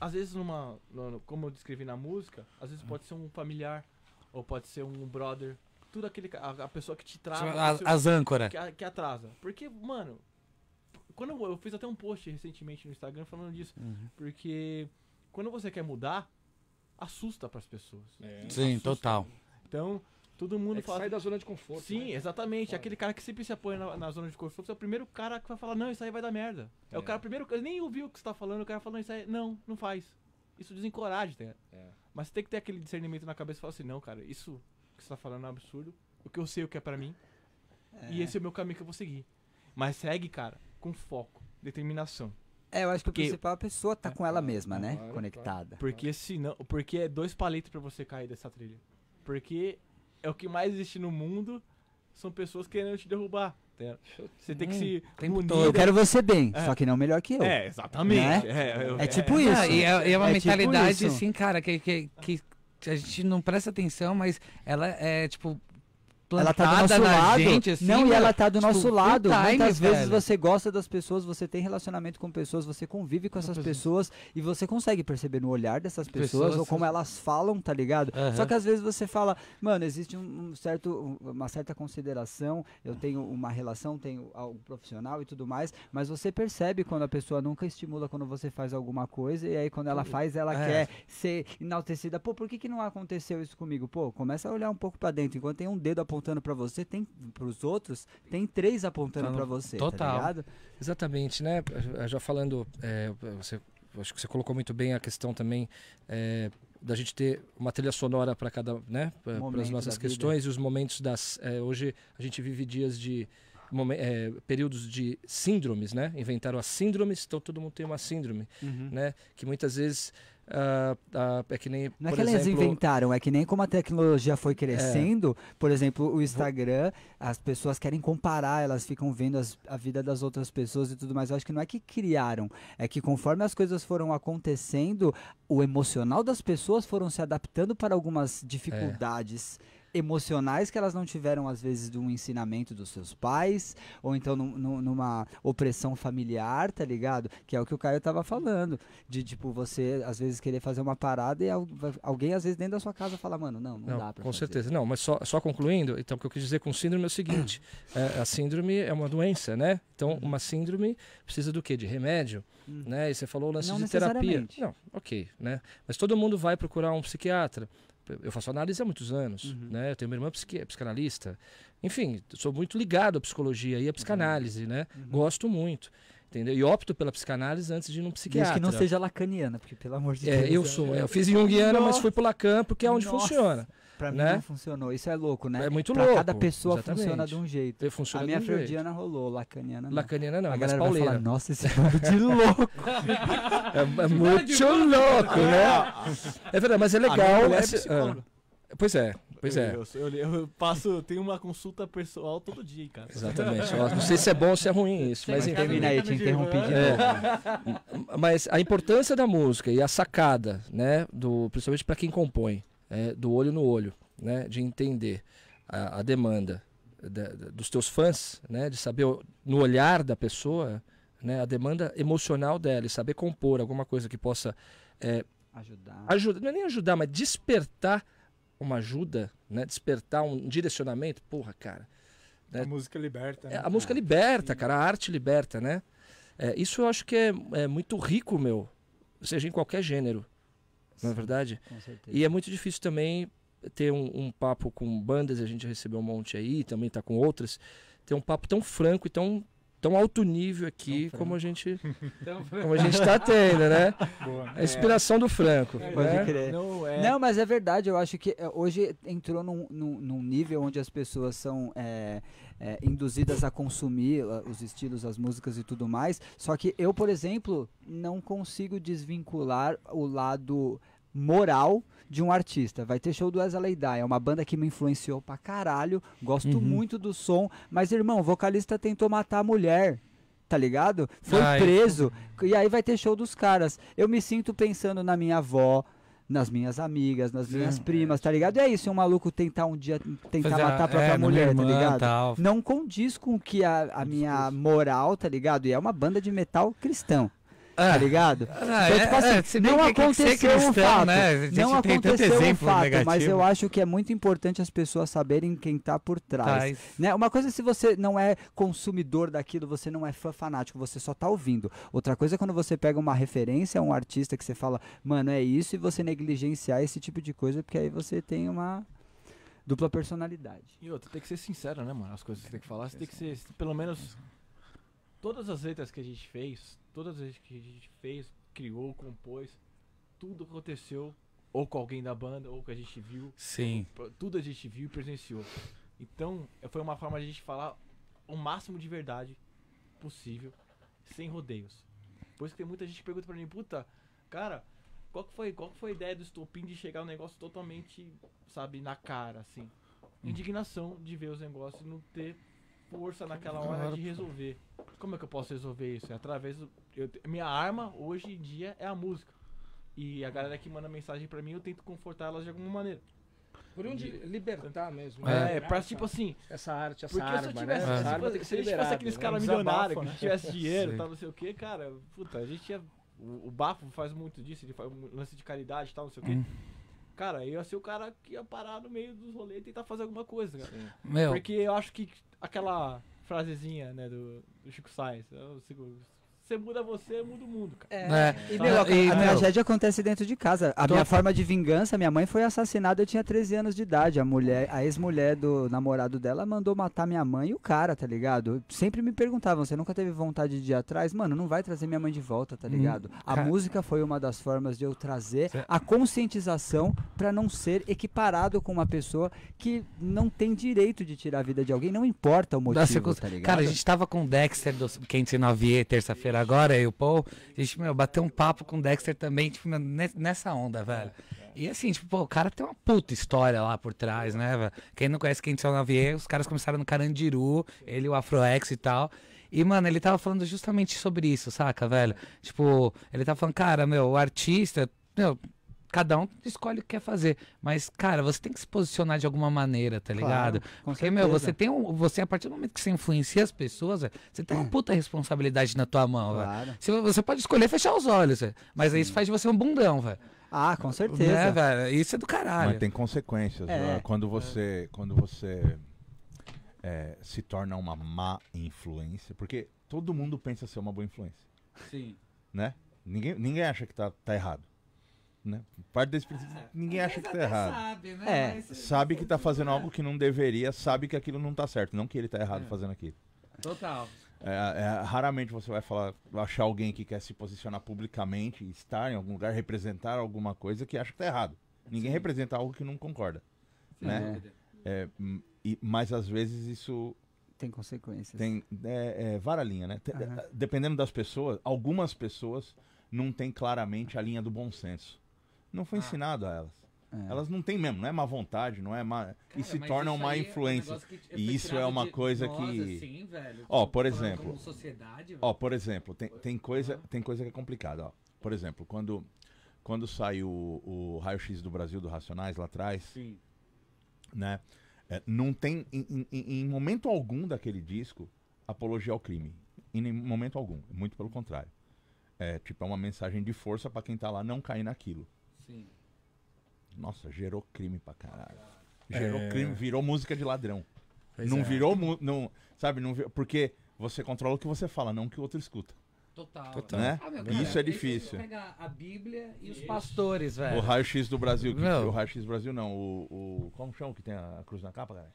S6: Às vezes, numa, como eu descrevi na música, às vezes uhum. pode ser um familiar, ou pode ser um brother, tudo aquele a, a pessoa que te trava. A, seu, as âncoras. Que, que, atrasa. Porque, mano, quando eu, eu, fiz até um post recentemente no Instagram falando disso, uhum. porque quando você quer mudar, assusta para as pessoas. É. Sim, assusta. total. Então,
S5: Todo mundo é fala. Sai assim. da zona de conforto.
S6: Sim, né? exatamente. aquele cara que sempre se apoia na, na, zona de conforto é o primeiro cara que vai falar, não, isso aí vai dar merda. É, é o cara primeiro. Ele nem ouviu o que você tá falando, o cara falando, isso aí. Não, não faz. Isso desencoraja, tá? É. Mas você tem que ter aquele discernimento na cabeça e falar assim, não, cara, isso que você tá falando é um absurdo. O que eu sei o que é para mim. E é. esse é o meu caminho que eu vou seguir. Mas segue, cara, com foco, determinação. É, eu acho que porque, o principal é a
S4: pessoa tá com ela mesma, né? Conectada. Porque senão. Porque
S6: é dois palitos para você cair dessa trilha. Porque é o que mais existe no mundo, são pessoas querendo te derrubar. Você tem que hum, se Tem unir. Eu quero você bem, é.
S4: só que não melhor que eu. É, exatamente. Né? É, eu, é, é. tipo é, isso. E é, é uma é tipo mentalidade, tipo assim,
S6: cara, que,
S3: que, que a gente não presta atenção, mas ela é, tipo, plantada ela tá do nosso na lado. gente, assim, Não, e ela tá do tipo, nosso lado. Time, Muitas velho. vezes
S4: você gosta das pessoas, você tem relacionamento com pessoas, você convive com tá essas pessoas e você consegue perceber no olhar dessas pessoas, pessoas ou como elas falam, tá ligado? Só que às vezes você fala, mano, existe um, certo, uma certa consideração, eu tenho uma relação, tenho algo profissional e tudo mais, mas você percebe quando a pessoa nunca estimula quando você faz alguma coisa e aí quando ela faz, ela é. quer ser enaltecida. Pô, por que, que não aconteceu isso comigo? Pô, começa a olhar um pouco para dentro, enquanto tem um dedo apontado apontando para você, tem para os outros, tem três apontando para você. Tá total. Tá Exatamente, né?
S5: Já falando, é, você, acho que você colocou muito bem a questão também. É, da gente ter uma trilha sonora para cada, né, para as nossas questões vida. e os momentos das. É, hoje a gente vive dias de é, períodos de síndromes, né? Inventaram as síndromes, então todo mundo tem uma síndrome, uhum. né? Que muitas vezes Uh, uh, é que nem. Não é que exemplo, eles inventaram,
S4: é que nem como a tecnologia foi crescendo, é. por exemplo, o Instagram, as pessoas querem comparar, elas ficam vendo as, a vida das outras pessoas e tudo mais. Eu acho que não é que criaram, é que conforme as coisas foram acontecendo, o emocional das pessoas foram se adaptando para algumas é. dificuldades. É emocionais que elas não tiveram, às vezes, de um ensinamento dos seus pais, ou então num, num, numa opressão familiar, tá ligado? Que é o que o Caio tava falando. De, tipo, você, às vezes, querer fazer uma parada e alguém, às vezes, dentro da sua casa fala, mano, não, não, não
S5: dá pra Com fazer. certeza. Não, mas só, só concluindo, então, o que eu quis dizer com síndrome é o seguinte. é, a síndrome é uma doença, né? Então, uhum. uma síndrome precisa do quê? De remédio, hum. né? E você falou o lance não de terapia. Não, ok, né? Mas todo mundo vai procurar um psiquiatra eu faço análise há muitos anos, uhum. né? Eu tenho uma irmã psicanalista. Enfim, sou muito ligado à psicologia e à psicanálise, uhum. né? Uhum. Gosto muito. Entendeu? E opto
S4: pela psicanálise antes de ir num psiquiatra. Desde que não seja lacaniana, porque pelo amor de é, Deus. É, eu sou. É, eu fiz Jungiana, Nossa. mas fui pro Lacan porque é onde Nossa. funciona. Pra mim né? não funcionou. Isso é louco, né? É, é muito pra louco. cada pessoa exatamente. funciona de um jeito. funciona a minha freudiana rolou, lacaniana não. Lacaniana não, a é galera vai Falar, Nossa, esse
S5: nome de louco. é, é muito tá louco, né? né? É verdade, mas é legal. É ah, pois é, Pois é.
S6: Eu, eu, eu, passo, tenho uma consulta pessoal todo dia, cara. Exatamente. não sei se é bom ou se é ruim isso, mas enfim. Termina aí, te interrompi de novo.
S5: É. Mas a importância da música e a sacada, né, do principalmente para quem compõe, é, do olho no olho, né? De entender a, a demanda dos teus fãs, né? De saber no olhar da pessoa, né? A demanda emocional dela, e saber compor alguma coisa que possa é, ajudar, não é nem ajudar, mas despertar uma ajuda, né? Despertar um direcionamento, porra, cara. Né? A música liberta. Né? É, a música liberta, cara. A arte liberta, né? É, isso eu acho que é, é muito rico, meu. Seja em qualquer gênero. Não é verdade? Com certeza. E é muito difícil também ter um, um papo com bandas, a gente recebeu um monte aí, também está com outras, ter um papo tão franco e tão tão alto nível aqui como a gente como a gente está tendo, né? Boa. A inspiração é. do Franco. É, né? Pode Né? Crer. Não, é. Não,
S4: mas é verdade. Eu acho que é, hoje entrou num, num, num nível onde as pessoas são é, é induzidas a consumir os estilos, as músicas e tudo mais. Só que eu, por exemplo, não consigo desvincular o lado moral de um artista. Vai ter show do Azaleida Leidai, é uma banda que me influenciou pra caralho, gosto uhum. muito do som, mas irmão, o vocalista tentou matar a mulher, tá ligado? Foi Ai. preso, e aí vai ter show dos caras. Eu me sinto pensando na minha avó, nas minhas amigas, nas minhas Sim, é, primas, é. tá ligado? E é isso, um maluco tentar um dia tentar Fazer matar a própria é, mulher, tá irmã, tá ligado? Tal. Não condiz com que a, a minha moral, tá ligado? E é uma banda de metal cristão. Ah, tá ligado? Ah, então, tipo é, assim, é, não aconteceu cristão, um né? fato. Né? Não aconteceu um fato, negativo. mas eu acho que é muito importante as pessoas saberem quem tá por trás. Tá, né? Uma coisa é se você não é consumidor daquilo, você não é fã fanático, você só tá ouvindo. Outra coisa é quando você pega uma referência, um artista que você fala, mano, é isso, e você negligenciar esse tipo de coisa, porque aí você tem uma dupla personalidade.
S6: E outra, tem que ser sincero, né, mano? As coisas que você tem que falar, você tem que ser, pelo menos. Todas as letras que a gente fez, Todas as vezes que a gente fez, criou, compôs, tudo aconteceu ou com alguém da banda, ou que a gente viu. Sim. Tudo a gente viu e presenciou. Então, é, foi uma forma de a gente falar o máximo de verdade possível, sem rodeios. Por isso que tem muita gente que pergunta pra mim, puta, cara, qual que foi, qual que foi a ideia do estopim de chegar um negócio totalmente, sabe, na cara, assim? Hum. Indignação de ver os negócios e não ter força naquela hora de resolver. Como é que eu posso resolver isso? É através do. Eu, minha arma hoje em dia é a música. E a galera que manda mensagem para mim, eu tento confortar elas de alguma maneira. Por onde libertar mesmo. É, é pra tipo assim. Essa arte, essa porque se eu tivesse, né? se, fosse aqueles né? caras milionários, que né? tivesse dinheiro, tal, não sei o que, cara, puta, a gente ia. O, o Bafo faz muito disso, ele faz um lance de caridade e tal, não sei o que. Hum. Cara, eu ia ser o cara que ia parar no meio dos rolês e tentar fazer alguma coisa, cara. Meu. Porque eu acho que aquela frasezinha, né, do, do Chico Sainz, eu né, sigo você muda você, muda o mundo, cara.
S4: É. é. E, meu, a, e, a meu, tragédia acontece dentro de casa. A minha forma de vingança, minha mãe foi assassinada, eu tinha 13 anos de idade. A mulher, a ex-mulher do namorado dela mandou matar minha mãe e o cara, tá ligado? Sempre me perguntavam, você nunca teve vontade de ir atrás? Mano, não vai trazer minha mãe de volta, tá hum, ligado? Hum, a música foi uma das formas de eu trazer a conscientização para não ser equiparado com uma pessoa que não tem direito de tirar a vida de alguém, não importa o motivo, tá ligado? Cara, a gente
S3: tava com o Dexter, do, quem ensinou terça-feira agora, eu e o Paul, a gente, meu, bateu um papo com o Dexter também, tipo, nessa onda, velho. E assim, tipo, pô, o cara tem uma puta história lá por trás, né, velho? Quem não conhece quem são Navier, os caras começaram no Carandiru, ele, o Afroex e tal. E, mano, ele tava falando justamente sobre isso, saca, velho? Tipo, ele tava falando, cara, meu, o artista, meu, cada um escolhe o que quer fazer. Mas, cara, você tem que se posicionar de alguma maneira, tá ligado? Claro, Porque, certeza. meu, você tem um. Você, a partir do momento que você influencia as pessoas, você tem uma puta responsabilidade na tua mão, claro. Você, você, pode escolher fechar os olhos, véio, mas Sim. aí isso faz de você um bundão, velho.
S4: Ah, com certeza. É,
S3: velho, isso é do caralho.
S7: Mas tem consequências, é. Né? Quando é. você. Quando você. É, se torna uma má influência, porque todo mundo pensa ser uma boa influência. Sim. Né? Ninguém, ninguém acha que tá, tá errado né? Parte desse princípio, ah, ninguém acha que tá errado. Sabe, né? É. Mas, sabe que tá fazendo é. algo que não deveria, sabe que aquilo não tá certo, não que ele tá errado é. fazendo aquilo. Total. É, é, raramente você vai falar, achar alguém que quer se posicionar publicamente, estar em algum lugar, representar alguma coisa que acha que tá errado. Ninguém Sim. representa algo que não concorda, Sim. né? É, hum, e, mas às vezes isso tem consequências. Tem é, é, né? Dependendo das pessoas, algumas pessoas não têm claramente a linha do bom senso não foi ah. ensinado a elas. É. Elas não têm mesmo, não é má vontade, não é má. Cara, e se tornam má influência. É um e isso é uma coisa nós, que. Assim, velho, ó, por exemplo. Ó, por exemplo, tem, tem, coisa, ah. tem coisa que é complicada. Ó. Por exemplo, quando, quando saiu o, o Raio-X do Brasil do Racionais lá atrás. Sim. Né? É, não tem. Em, em, em, momento algum daquele disco, apologia ao crime. Em momento algum. Muito pelo contrário. É, tipo, é uma mensagem de força para quem tá lá não cair naquilo. Sim. Nossa, gerou crime pra caralho. É. Gerou é... crime, virou música de ladrão. Pois não é. virou. Não, sabe, não, porque você controla o que você fala, não o que o outro escuta. Total. Total. Né? Ah, cara, isso é difícil.
S3: Pegar a Bíblia e os isso. pastores, velho. O
S7: raio-x do Brasil. Que, o raio-x do Brasil não. O, o, como chama que tem a cruz na capa, cara?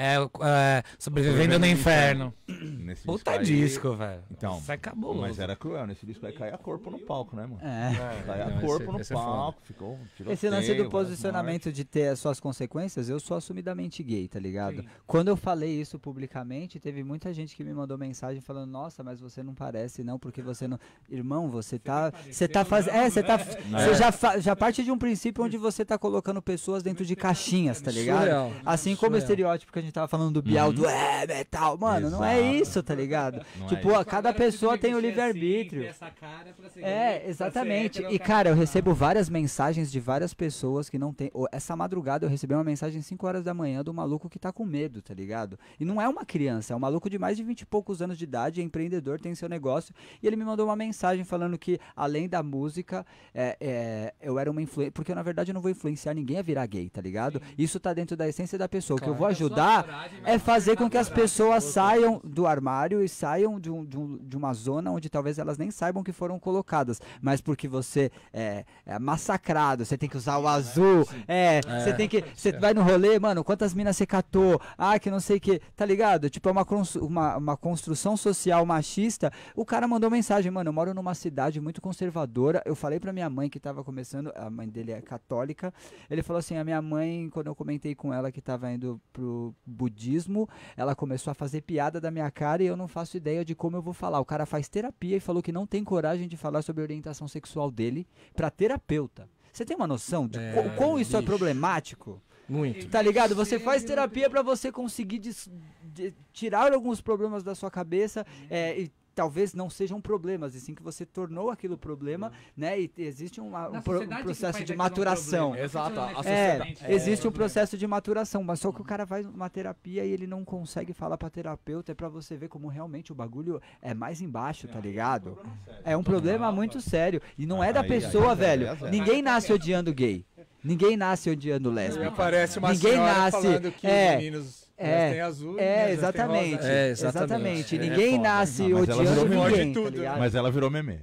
S7: É, é Sobrevivendo no Inferno. Nesse Puta disco, aí... disco velho. Então, Isso acabou. É mas era cruel, nesse disco aí a corpo no palco, né, mano? É. é caía não, corpo esse, no esse é palco, ficou Esse lance do posicionamento
S4: de ter as suas consequências, eu sou assumidamente gay, tá ligado? Sim. Quando eu falei isso publicamente, teve muita gente que me mandou mensagem falando, nossa, mas você não parece não, porque você não... Irmão, você, tá... Você tá fazendo... É, você tá... É, tá né? Né? Você já, já parte de um princípio onde você tá colocando pessoas dentro de caixinhas, tá ligado? Assim como o estereótipo que a gente gente tava falando do Bial, uhum. do é metal. Mano, Exato. não é isso, tá ligado? Não é tipo, é cada pessoa tem o livre-arbítrio. Assim, é, exatamente. E, cara, eu recebo várias mensagens de várias pessoas que não tem. Essa madrugada eu recebi uma mensagem às 5 horas da manhã do maluco que tá com medo, tá ligado? E não é uma criança, é um maluco de mais de 20 e poucos anos de idade, é empreendedor, tem seu negócio. E ele me mandou uma mensagem falando que, além da música, é, é, eu era uma influência. Porque, na verdade, eu não vou influenciar ninguém a virar gay, tá ligado? Sim. Isso tá dentro da essência da pessoa. Claro. que eu vou é ajudar mudar é fazer com que as pessoas saiam do armário e saiam de, um, de, um, de uma zona onde talvez elas nem saibam que foram colocadas, mas porque você é, é massacrado, você tem que usar o azul, é, é, você tem que, você vai no rolê, mano, quantas minas você catou, ah, que não sei o que, tá ligado? Tipo, é uma, uma, uma construção social machista, o cara mandou mensagem, mano, eu moro numa cidade muito conservadora, eu falei pra minha mãe que tava começando, a mãe dele é católica, ele falou assim, a minha mãe, quando eu comentei com ela que tava indo pro budismo, ela começou a fazer piada da minha cara e eu não faço ideia de como eu vou falar. O cara faz terapia e falou que não tem coragem de falar sobre a orientação sexual dele para terapeuta. Você tem uma noção de é, quão isso é problemático?
S1: Muito. Tá ligado? Você faz
S4: terapia para você conseguir des, de, tirar alguns problemas da sua cabeça é, e talvez não sejam problemas, e sim que você tornou aquilo problema, uhum. né? E existe uma, um, pro, um, processo de maturação. É um Exato. É, é, existe um processo de maturação, mas só que o uhum. cara faz uma terapia e ele não consegue falar pra terapeuta, é pra você ver como realmente o bagulho é mais embaixo, tá é, é ligado? É um problema muito sério. E não é da pessoa, velho. Ninguém nasce odiando gay. Ninguém nasce odiando lésbica. Não, parece Ninguém nasce, falando que é, meninos é, azul, é, exatamente, é, exatamente. exatamente. É ninguém foda, nasce não, odiando ninguém. Tudo, tá né?
S7: mas ela virou meme.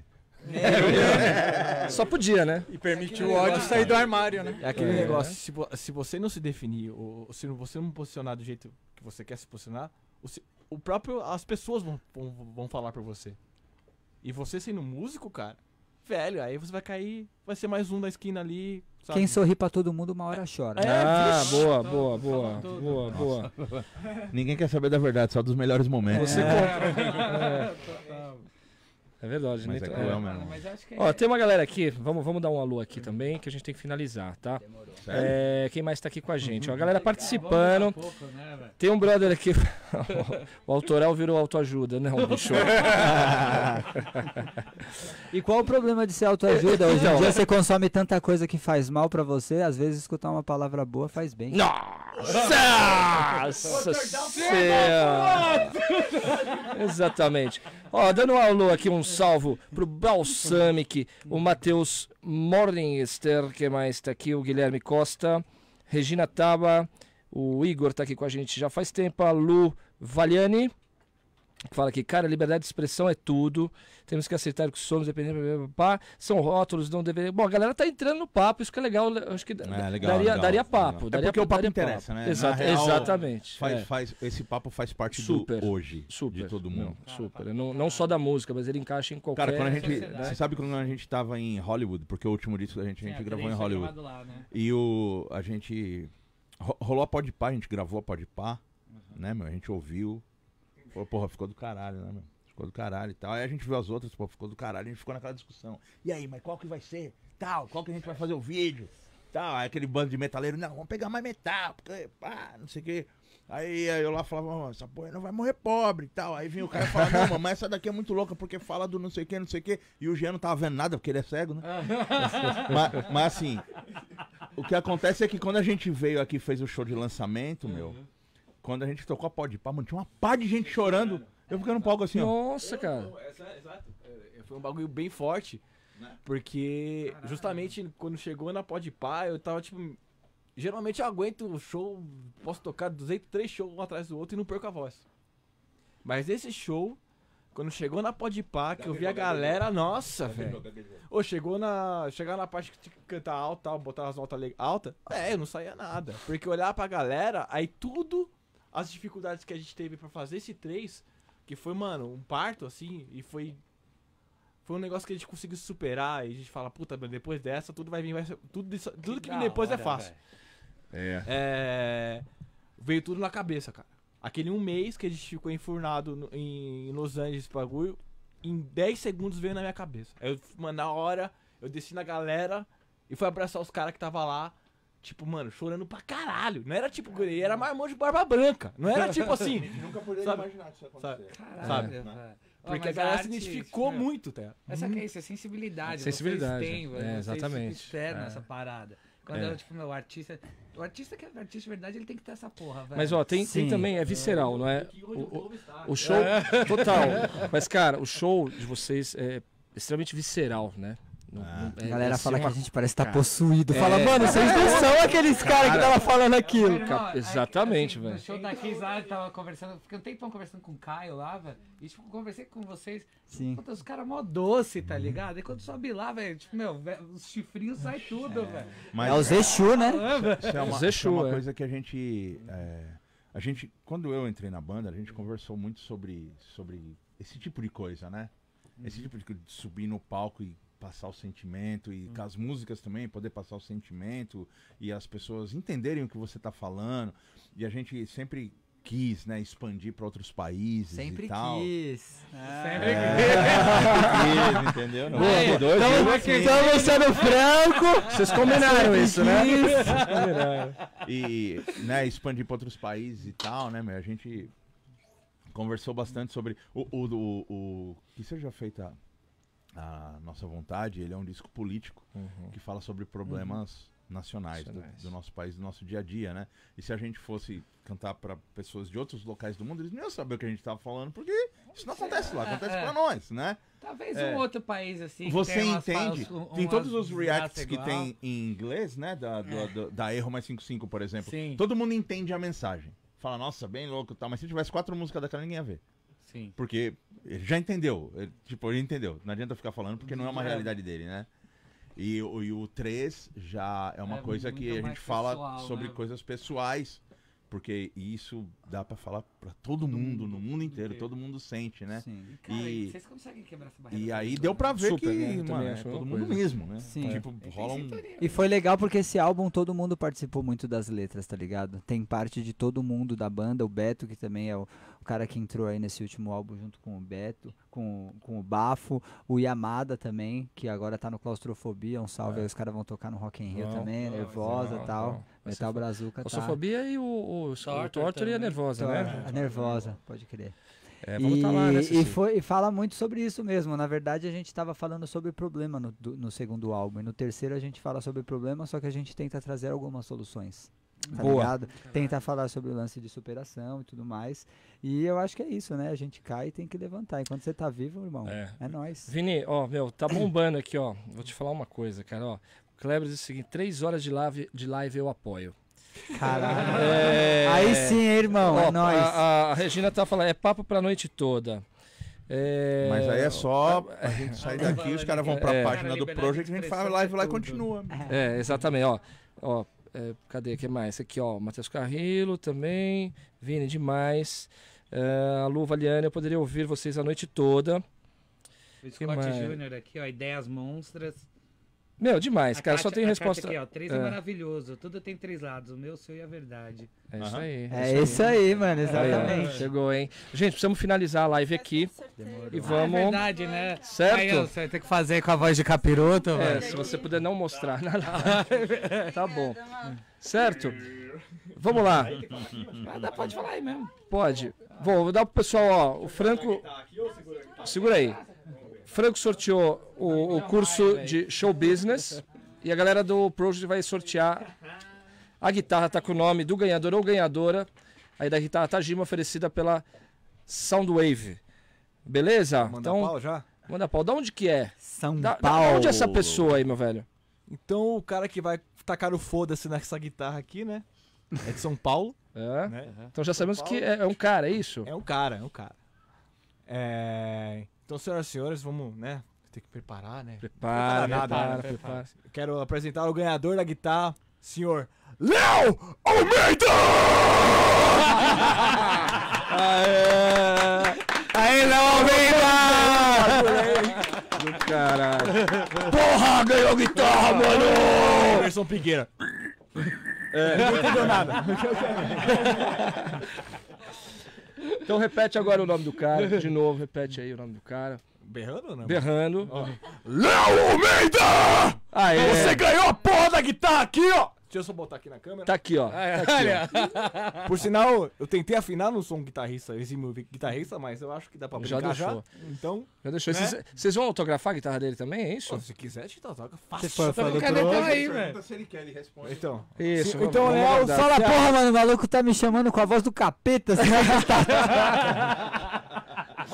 S5: É. Só podia, né? E permitiu é o ódio negócio, sair do armário, né? É aquele é. negócio,
S6: se, se, você não se definir, ou, se você não posicionar do jeito que você quer se posicionar, o, se, o próprio. As pessoas vão, vão, vão falar pra você. E você sendo músico, cara, velho, aí você vai cair, vai ser mais um da esquina ali, Sabe? Quem sorri pra
S4: todo mundo, uma hora chora. É, ah, vixe. boa, tá boa, boa, tudo, boa, boa. Ninguém quer saber da
S7: verdade, só dos melhores momentos.
S1: Você é. É verdade, mas né? É cruel é. mesmo. Ah, mas acho que Ó, é.
S5: tem uma galera aqui, vamos, vamos dar um alô aqui também, que a gente tem que finalizar, tá? Demorou. É, quem mais tá aqui com a gente? Ó, a uhum. galera participando. Pouco, né, tem um brother aqui. o autoral virou autoajuda, né? bicho.
S4: e qual o problema de ser autoajuda? Hoje em então. dia você consome tanta coisa que faz mal para você, às vezes escutar uma palavra boa faz bem. Nossa! Nossa!
S5: Exatamente. Ó, dando um alô aqui, um salvo pro Balsamic, o Matheus Morningster, que mais tá aqui, o Guilherme Costa, Regina Taba, o Igor tá aqui com a gente já faz tempo, a Lu Valiani, fala aqui, cara, liberdade de expressão é tudo, temos que aceitar o que somos, dependendo, blá, blá, são rótulos, não deveria... Bom, a galera tá entrando no papo, isso que é legal, acho que é, legal, daria, legal, daria papo. Legal. É daria, é porque o papo interessa, papo. né? Exato, real, exatamente. Faz, é. faz, esse papo faz parte super, do hoje, super, de todo mundo. Não, super, não, não só da música, mas ele encaixa em qualquer... Cara, quando a gente, você
S7: sabe quando a gente tava em Hollywood, porque o último disco da gente, a gente é, gravou em Hollywood, lá, né? e o, a gente... Rolou a Podpah, a gente gravou a pode uhum. né, meu, a gente ouviu... Pô, porra, ficou do caralho, né, meu? Ficou do caralho e tal. Aí a gente viu as outras, pô, ficou do caralho, a gente ficou naquela discussão. E aí, mas qual que vai ser? Tal, qual que a gente vai fazer o vídeo? Tal, aí aquele bando de metaleiro, não, vamos pegar mais metal, porque, pá, não sei o quê. Aí, aí, eu lá falava, essa porra não vai morrer pobre e tal. Aí vinha o cara e falava, não, mano, mas essa daqui é muito louca porque fala do não sei o que, não sei o que. E o Jean não tava vendo nada porque ele é cego, né? mas, mas, assim, o que acontece é que quando a gente veio aqui fez o show de lançamento, meu, uhum quando a gente tocou a pó de pá, mano, tinha uma pá de gente chorando. Eu fiquei no palco assim, ó. Nossa, cara.
S6: É, é, exato. É, foi um bagulho bem forte. Né? Porque Caralho. justamente quando chegou na pó de pá, eu tava tipo. Geralmente eu aguento o show, posso tocar 203 shows um atrás do outro e não perco a voz. Mas esse show, quando chegou na pó de pá, que eu vi a galera, nossa, velho. Ô, chegou na. Chegar na parte que tinha que cantar alta, botar as notas alta, é, eu não saía nada. Porque olhar pra galera, aí tudo as dificuldades que a gente teve para fazer esse 3, que foi, mano, um parto, assim, e foi. Foi um negócio que a gente conseguiu superar e a gente fala, puta, mano, depois dessa tudo vai vir, vai ser, tudo, tudo que, vem depois é hora, é fácil. É. é. Veio tudo na cabeça, cara. Aquele um mês que a gente ficou enfurnado no, em, em Los Angeles, esse bagulho, em 10 segundos veio na minha cabeça. Eu, mano, na hora, eu desci na galera e fui abraçar os caras que tava lá tipo, mano, chorando pra caralho. Não era tipo, ele era de barba branca. Não era tipo assim. nunca
S7: poderia sabe? imaginar que isso ia acontecer. Sabe? Caralho, sabe? É, né? Porque a galera se identificou isso, né?
S5: muito, até. Tá?
S6: Essa que uhum.
S3: é isso, é sensibilidade. Sensibilidade. Né? Vocês têm, É, exatamente. Vocês externa é. essa parada. Quando é. era, tipo, meu, artista. O artista que é artista de verdade, ele tem que ter essa porra, velho. Mas, ó, tem, tem também, é visceral,
S5: é. não é? O, o, o show. É. Total. Mas, cara, o show de vocês é extremamente visceral, né? Ah. a é, galera é fala uma... que a gente parece estar tá possuído. É... Fala, mano, vocês é, não são aqueles caras cara que tava falando aquilo. Exatamente, velho. no show
S3: da Kiss eu tava conversando, fiquei um tempão conversando com o Caio lá, velho. E, tipo, conversei com vocês. Sim. Puta, os caras mó doce, tá uhum. ligado? E quando sobe lá, velho, tipo, meu, véio, os chifrinhos sai tudo, é. velho.
S4: É o Zexu né?
S7: Tá isso é uma, Zexu, é uma coisa que a gente... a gente, quando eu entrei na banda, a gente conversou muito sobre, sobre esse tipo de coisa, né? Esse uhum. tipo de subir no palco e passar o sentimento e hum. com as músicas também poder passar o sentimento e as pessoas entenderem o que você está falando e a gente sempre quis, né, expandir para outros países Sempre
S4: quis. Ah. Sempre é. quis. entendeu?
S7: então, dois, então sendo franco, vocês combinaram Sempre isso, né? quis. né? E, né, expandir para outros países e tal, né, meu? A gente conversou bastante sobre o, o, o, o que seja feita a nossa vontade, ele é um disco político uhum. que fala sobre problemas uhum. nacionais, nacionais. Do, do, nosso país, do nosso dia a dia, né? E se a gente fosse cantar para pessoas de outros locais do mundo, eles não iam saber o que a gente estava falando, porque
S3: isso não acontece lá, acontece é. para nós, né? Talvez é. um outro país
S7: assim. Você entende? Umas, tem todos os reacts que tem em inglês, né? Da, é. do, é. do, da Erro mais 55, por exemplo. Sim. Todo mundo entende a mensagem. Fala, nossa, bem louco tal, mas se tivesse quatro músicas daquela, ninguém ia ver. Sim. Porque ele já entendeu. Ele, tipo, ele entendeu. Não adianta ficar falando porque não é uma é. realidade dele, né? E, e o 3 já é uma é, coisa que a gente pessoal, fala sobre né? coisas pessoais. Porque isso dá para falar para todo mundo, no mundo inteiro, todo mundo sente, né? Sim. E, cara, e vocês conseguem quebrar essa barreira. E aí deu para né? ver Super, que, né? mano, é todo mundo coisa. mesmo, né? Sim. Tipo, é. rola um... E
S4: né? foi legal porque esse álbum todo mundo participou muito das letras, tá ligado? Tem parte de todo mundo da banda, o Beto, que também é o, cara que entrou aí nesse último álbum junto com o Beto, com, com o Bafo, o Yamada também, que agora tá no Claustrofobia, um salve, é. aí os caras vão tocar no Rock in Rio não, também, não, Nervosa e tal, não. Metal Brazuca. Tá Claustrofobia tá. e o, o, o Torture e a Nervosa, né? A Nervosa, pode crer. É, tá né, e, e, foi, e, fala muito sobre isso mesmo. Na verdade, a gente estava falando sobre problema no, do, no, segundo álbum. E no terceiro, a gente fala sobre problema, só que a gente tenta trazer algumas soluções. Tá Boa. ligado? Tentar falar sobre o lance de superação e tudo mais. E eu acho que é isso, né? A gente cai e tem que levantar. Enquanto você tá vivo, irmão, é, é nóis.
S5: Vini, ó, meu, tá bombando aqui, ó. Vou te falar uma coisa, cara, ó. O Kleber diz o seguinte: três horas de live, de live eu apoio. Caralho. É... Aí sim, irmão, é ó, é nóis. A, a Regina tá falando, é papo pra noite toda. É... Mas aí é só é. a gente sair daqui, os caras vão pra é, página do projeto, a gente faz live é lá e continua. É, exatamente, ó. ó é, cadê? que mais? Aqui, ó. Matheus Carrillo também. Vini, demais. É, a Lu Valiane, eu poderia ouvir vocês a noite toda. O Scott Júnior
S3: aqui, ó. Ideias monstras.
S5: Meu, demais, a cara. Kátia, só tem resposta. Aqui, ó, três é. é.
S3: maravilhoso. Tudo tem três lados. O meu, o seu e a verdade. É isso aí. É,
S5: é isso aí, mano. Exatamente. chegou, hein? Gente, precisamos finalizar a live aqui. Demorou. E vamos. Ah, é verdade, né? Certo? Aí, você vai ter que fazer com a voz de capiroto, É, se você puder não mostrar na live. tá bom. Certo? Vamos lá. pode falar aí mesmo. Pode. Bom, vou dar pro pessoal, ó. O Franco. Segura aí. Franco sorteou o, o curso de show business e a galera do Project vai sortear. A guitarra tá com o nome do ganhador ou ganhadora. Aí da guitarra Tajima oferecida pela Soundwave. Beleza? Manda então, pau já? Manda pau. Da onde que é? São
S6: da, Paulo. Da onde é essa pessoa aí, meu velho? Então o cara que vai tacar o foda-se nessa guitarra aqui, né? É de São Paulo. é. Né? Então já São sabemos Paulo. que é, é
S5: um cara, é isso?
S6: É um cara, é um cara. É... Então, senhoras e senhores, vamos, né? Tem que preparar,
S5: né? Prepara,
S6: prepara, nada, prepara, prepara. Quero apresentar o ganhador da guitarra, senhor Léo Almeida!
S1: Aê, Aê Léo Almeida!
S6: caralho. Porra, ganhou guitarra, mano! Versão Pigueira. É, não entendeu nada.
S5: Então repete agora o nome do cara, de novo, repete aí o nome do cara. Berrando ou né, não? Berrando. Ó. Léo Almeida! Aê. Você ganhou a porra da guitarra aqui,
S6: ó! Deixa eu só botar aqui na câmera. Tá aqui, ó. Ah, é. Tá aqui, ó. Por sinal, eu tentei afinar no som guitarrista, esse meu
S5: guitarrista, mas eu acho que dá pra brincar já. Deixou. já. Então. Já deixou. Né? Vocês vão autografar a guitarra dele também, é isso? Oh, se quiser, te autografa. Fácil. Você tá com canetão aí, velho. Se ele quer, ele responde. Então. Isso. então, Léo, fala, é porra,
S4: mano, o maluco tá me chamando com a voz do capeta. Assim,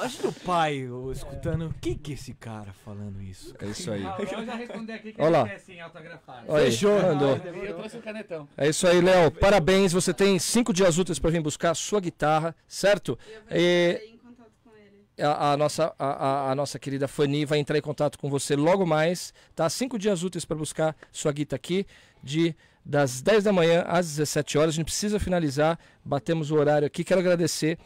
S6: Imagina o pai ou, escutando. O que que é esse cara falando isso?
S5: É isso aí. eu
S3: já respondi aqui que ele quer sim autografar. Olha Fechou. Ah, eu trouxe o canetão.
S5: É isso aí, Léo. Parabéns. Você tem cinco dias úteis para vir buscar a sua guitarra, certo? Eu vou E- entrar em contato com ele. a, a nossa, a, a- a nossa querida Fanny vai entrar em contato com você logo mais, tá? Cinco dias úteis para buscar sua guita aqui, de das 10 da manhã às 17 horas. A gente precisa finalizar, batemos o horário aqui. Quero agradecer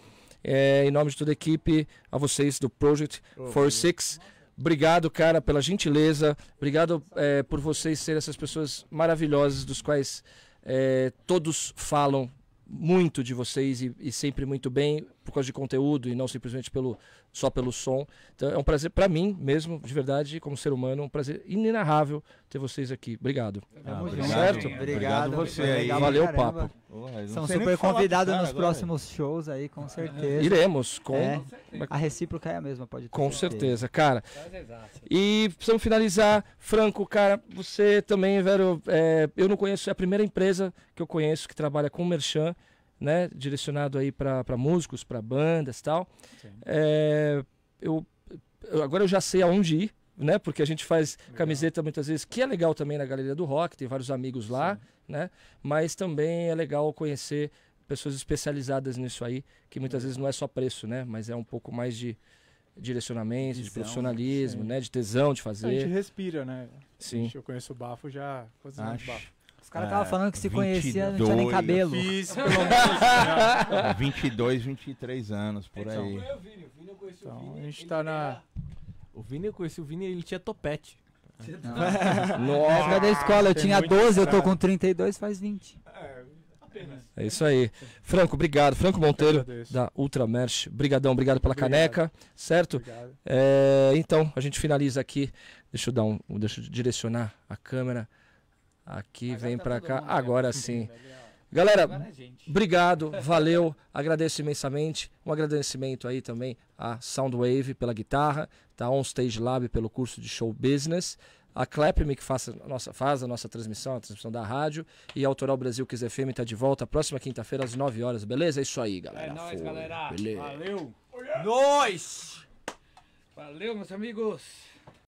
S5: é, em nome de toda a equipe, a vocês do Project oh, 46. Obrigado, cara, pela gentileza. Obrigado é, por vocês serem essas pessoas maravilhosas, dos quais é, todos falam muito de vocês e, e sempre muito bem por causa de conteúdo e não simplesmente pelo, só pelo som. Então é um prazer para mim mesmo, de verdade, como ser humano, um prazer inenarrável ter vocês aqui. Obrigado. Ah, obrigado. Certo? Obrigado, a você aí. Valeu o papo. São super convidados nos agora. próximos shows aí, com é. certeza. Iremos, com. É,
S4: a recíproca é a mesma, pode ter Com certeza, certeza cara. É e
S5: precisamos finalizar. Franco, cara, você também, velho, é, eu não conheço, é a primeira empresa que eu conheço que trabalha com merchan né? Direcionado aí para músicos, para bandas tal. É, eu, eu, agora eu já sei aonde ir, né? Porque a gente faz legal. camiseta muitas vezes, que é legal também na Galeria do Rock, tem vários amigos lá, Sim. né? Mas também é legal conhecer pessoas especializadas nisso aí, que muitas vezes não é só preço, né? Mas é um pouco mais de direcionamento, tesão, de profissionalismo, sim. né? De tesão de fazer. A gente
S2: respira, né? Sim. eu conheço o Bafo já. Quantos anos Bafo? Os caras estavam é, falando que se
S7: conhecia, não tinha nem cabelo. Fiz, pelo menos, 22, né? 23 anos,
S6: por então, aí. Eu, Vini, Vini, eu conheci então, o Vini. A gente tá é na. O Vini, eu conheci o Vini, ele tinha topete. Nossa, Na da escola, eu tinha 12, eu tô com
S4: 32, faz 20.
S5: É, apenas. É isso aí. Franco, obrigado. Franco Monteiro, da Ultramerch. Brigadão, obrigado pela obrigado. caneca, certo? É, então, a gente finaliza aqui. Deixa eu dar um. Deixa eu direcionar a câmera. Aqui, vem tá para cá. Agora sim. Galera, é obrigado, valeu, agradeço imensamente. Um agradecimento aí também a Soundwave pela guitarra, tá? On Stage Lab pelo curso de show business, a Clapme que faz a nossa, faz a nossa transmissão, a transmissão da rádio, e a Autoral Brasil Kiss FM está de volta próxima quinta-feira às 9 horas, beleza? É isso aí, galera. É nóis, Foi, galera. Beleza.
S3: Valeu. Nós! Valeu, meus amigos.